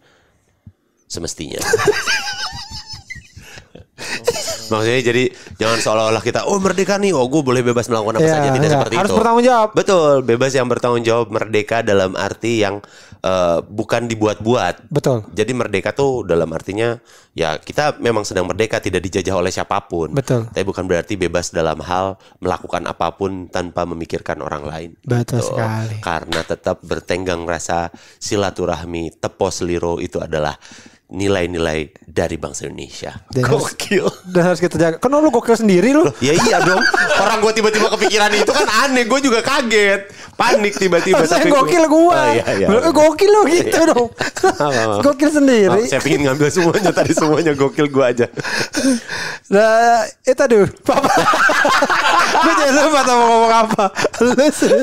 semestinya. <laughs> Maksudnya jadi jangan seolah-olah kita oh merdeka nih, oh gue boleh bebas melakukan apa yeah, saja tidak yeah. seperti Harus itu. Harus bertanggung jawab. Betul, bebas yang bertanggung jawab, merdeka dalam arti yang uh, bukan dibuat-buat. Betul. Jadi merdeka tuh dalam artinya ya kita memang sedang merdeka tidak dijajah oleh siapapun. Betul. Tapi bukan berarti bebas dalam hal melakukan apapun tanpa memikirkan orang lain. Betul gitu. sekali. Karena tetap bertenggang rasa silaturahmi, tepos liro itu adalah nilai-nilai dari bangsa Indonesia. Dan gokil. Harus, dan harus kita jaga. Kenapa lu gokil sendiri lu. ya iya dong. Orang gue tiba-tiba kepikiran itu kan aneh. Gue juga kaget. Panik tiba-tiba. Saya gokil gue. Oh, iya, iya. gokil lu gitu iya. dong. <laughs> gokil sendiri. Oh, saya pingin ngambil semuanya tadi semuanya gokil gue aja. Nah itu aduh. Papa. <laughs> Gue jadi lupa mau ngomong apa.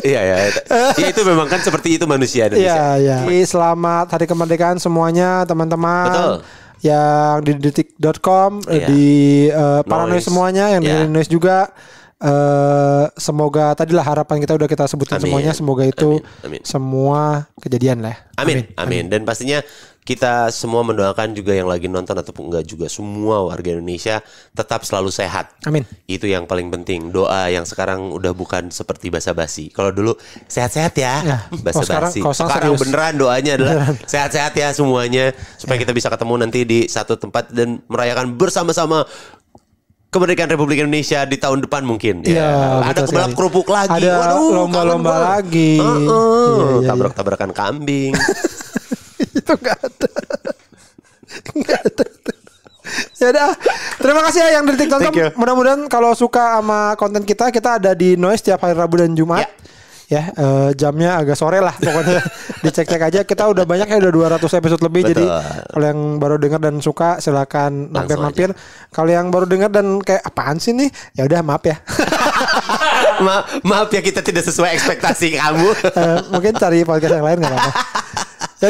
Iya ya. itu memang kan seperti itu manusia Indonesia. Iya iya. iya. Selamat Hari Kemerdekaan semuanya teman-teman. Betul yang di detik.com yeah. Iya. di uh, paranoid semuanya yang yeah. di noise juga uh, semoga tadilah harapan kita udah kita sebutkan amin. semuanya semoga itu amin. Amin. semua kejadian lah ya. Amin. amin amin dan pastinya kita semua mendoakan juga yang lagi nonton ataupun enggak juga semua warga Indonesia tetap selalu sehat. Amin. Itu yang paling penting. Doa yang sekarang udah bukan seperti basa-basi. Kalau dulu sehat-sehat ya, ya. basa-basi. Sekarang, sekarang beneran doanya adalah sehat-sehat ya semuanya supaya ya. kita bisa ketemu nanti di satu tempat dan merayakan bersama-sama kemerdekaan Republik Indonesia di tahun depan mungkin. Ya, ya ada kebelak kerupuk lagi. Ada lomba-lomba lagi. Uh -uh. Ya, ya, Tabrak-tabrakan kambing. <laughs> itu nggak ada. Ya udah, terima kasih ya yang dari TikTok. Mudah-mudahan kalau suka sama konten kita, kita ada di Noise tiap hari Rabu dan Jumat. ya uh, jamnya agak sore lah pokoknya <laughs> dicek-cek aja kita udah banyak ya udah 200 episode lebih Betul. jadi kalau yang baru dengar dan suka silakan mampir-mampir kalau yang baru dengar dan kayak apaan sih nih ya udah maaf ya <laughs> Ma maaf ya kita tidak sesuai ekspektasi kamu uh, mungkin cari podcast yang lain nggak apa-apa <laughs>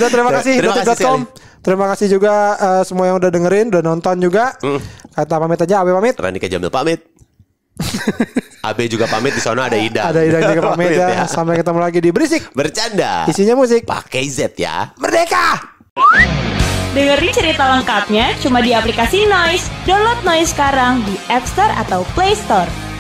Ya terima ya, kasih terima Terima kasih juga uh, semua yang udah dengerin, udah nonton juga. Mm. Kata pamit aja, Abe pamit. Randika Jamil pamit. <laughs> Abe juga pamit di sana ada Ida. Ada Ida juga pamit ya. ya. Sampai ketemu lagi di Berisik. Bercanda. Isinya musik. Pakai Z ya. Merdeka. Dengerin cerita lengkapnya cuma di aplikasi Noise. Download Noise sekarang di App Store atau Play Store.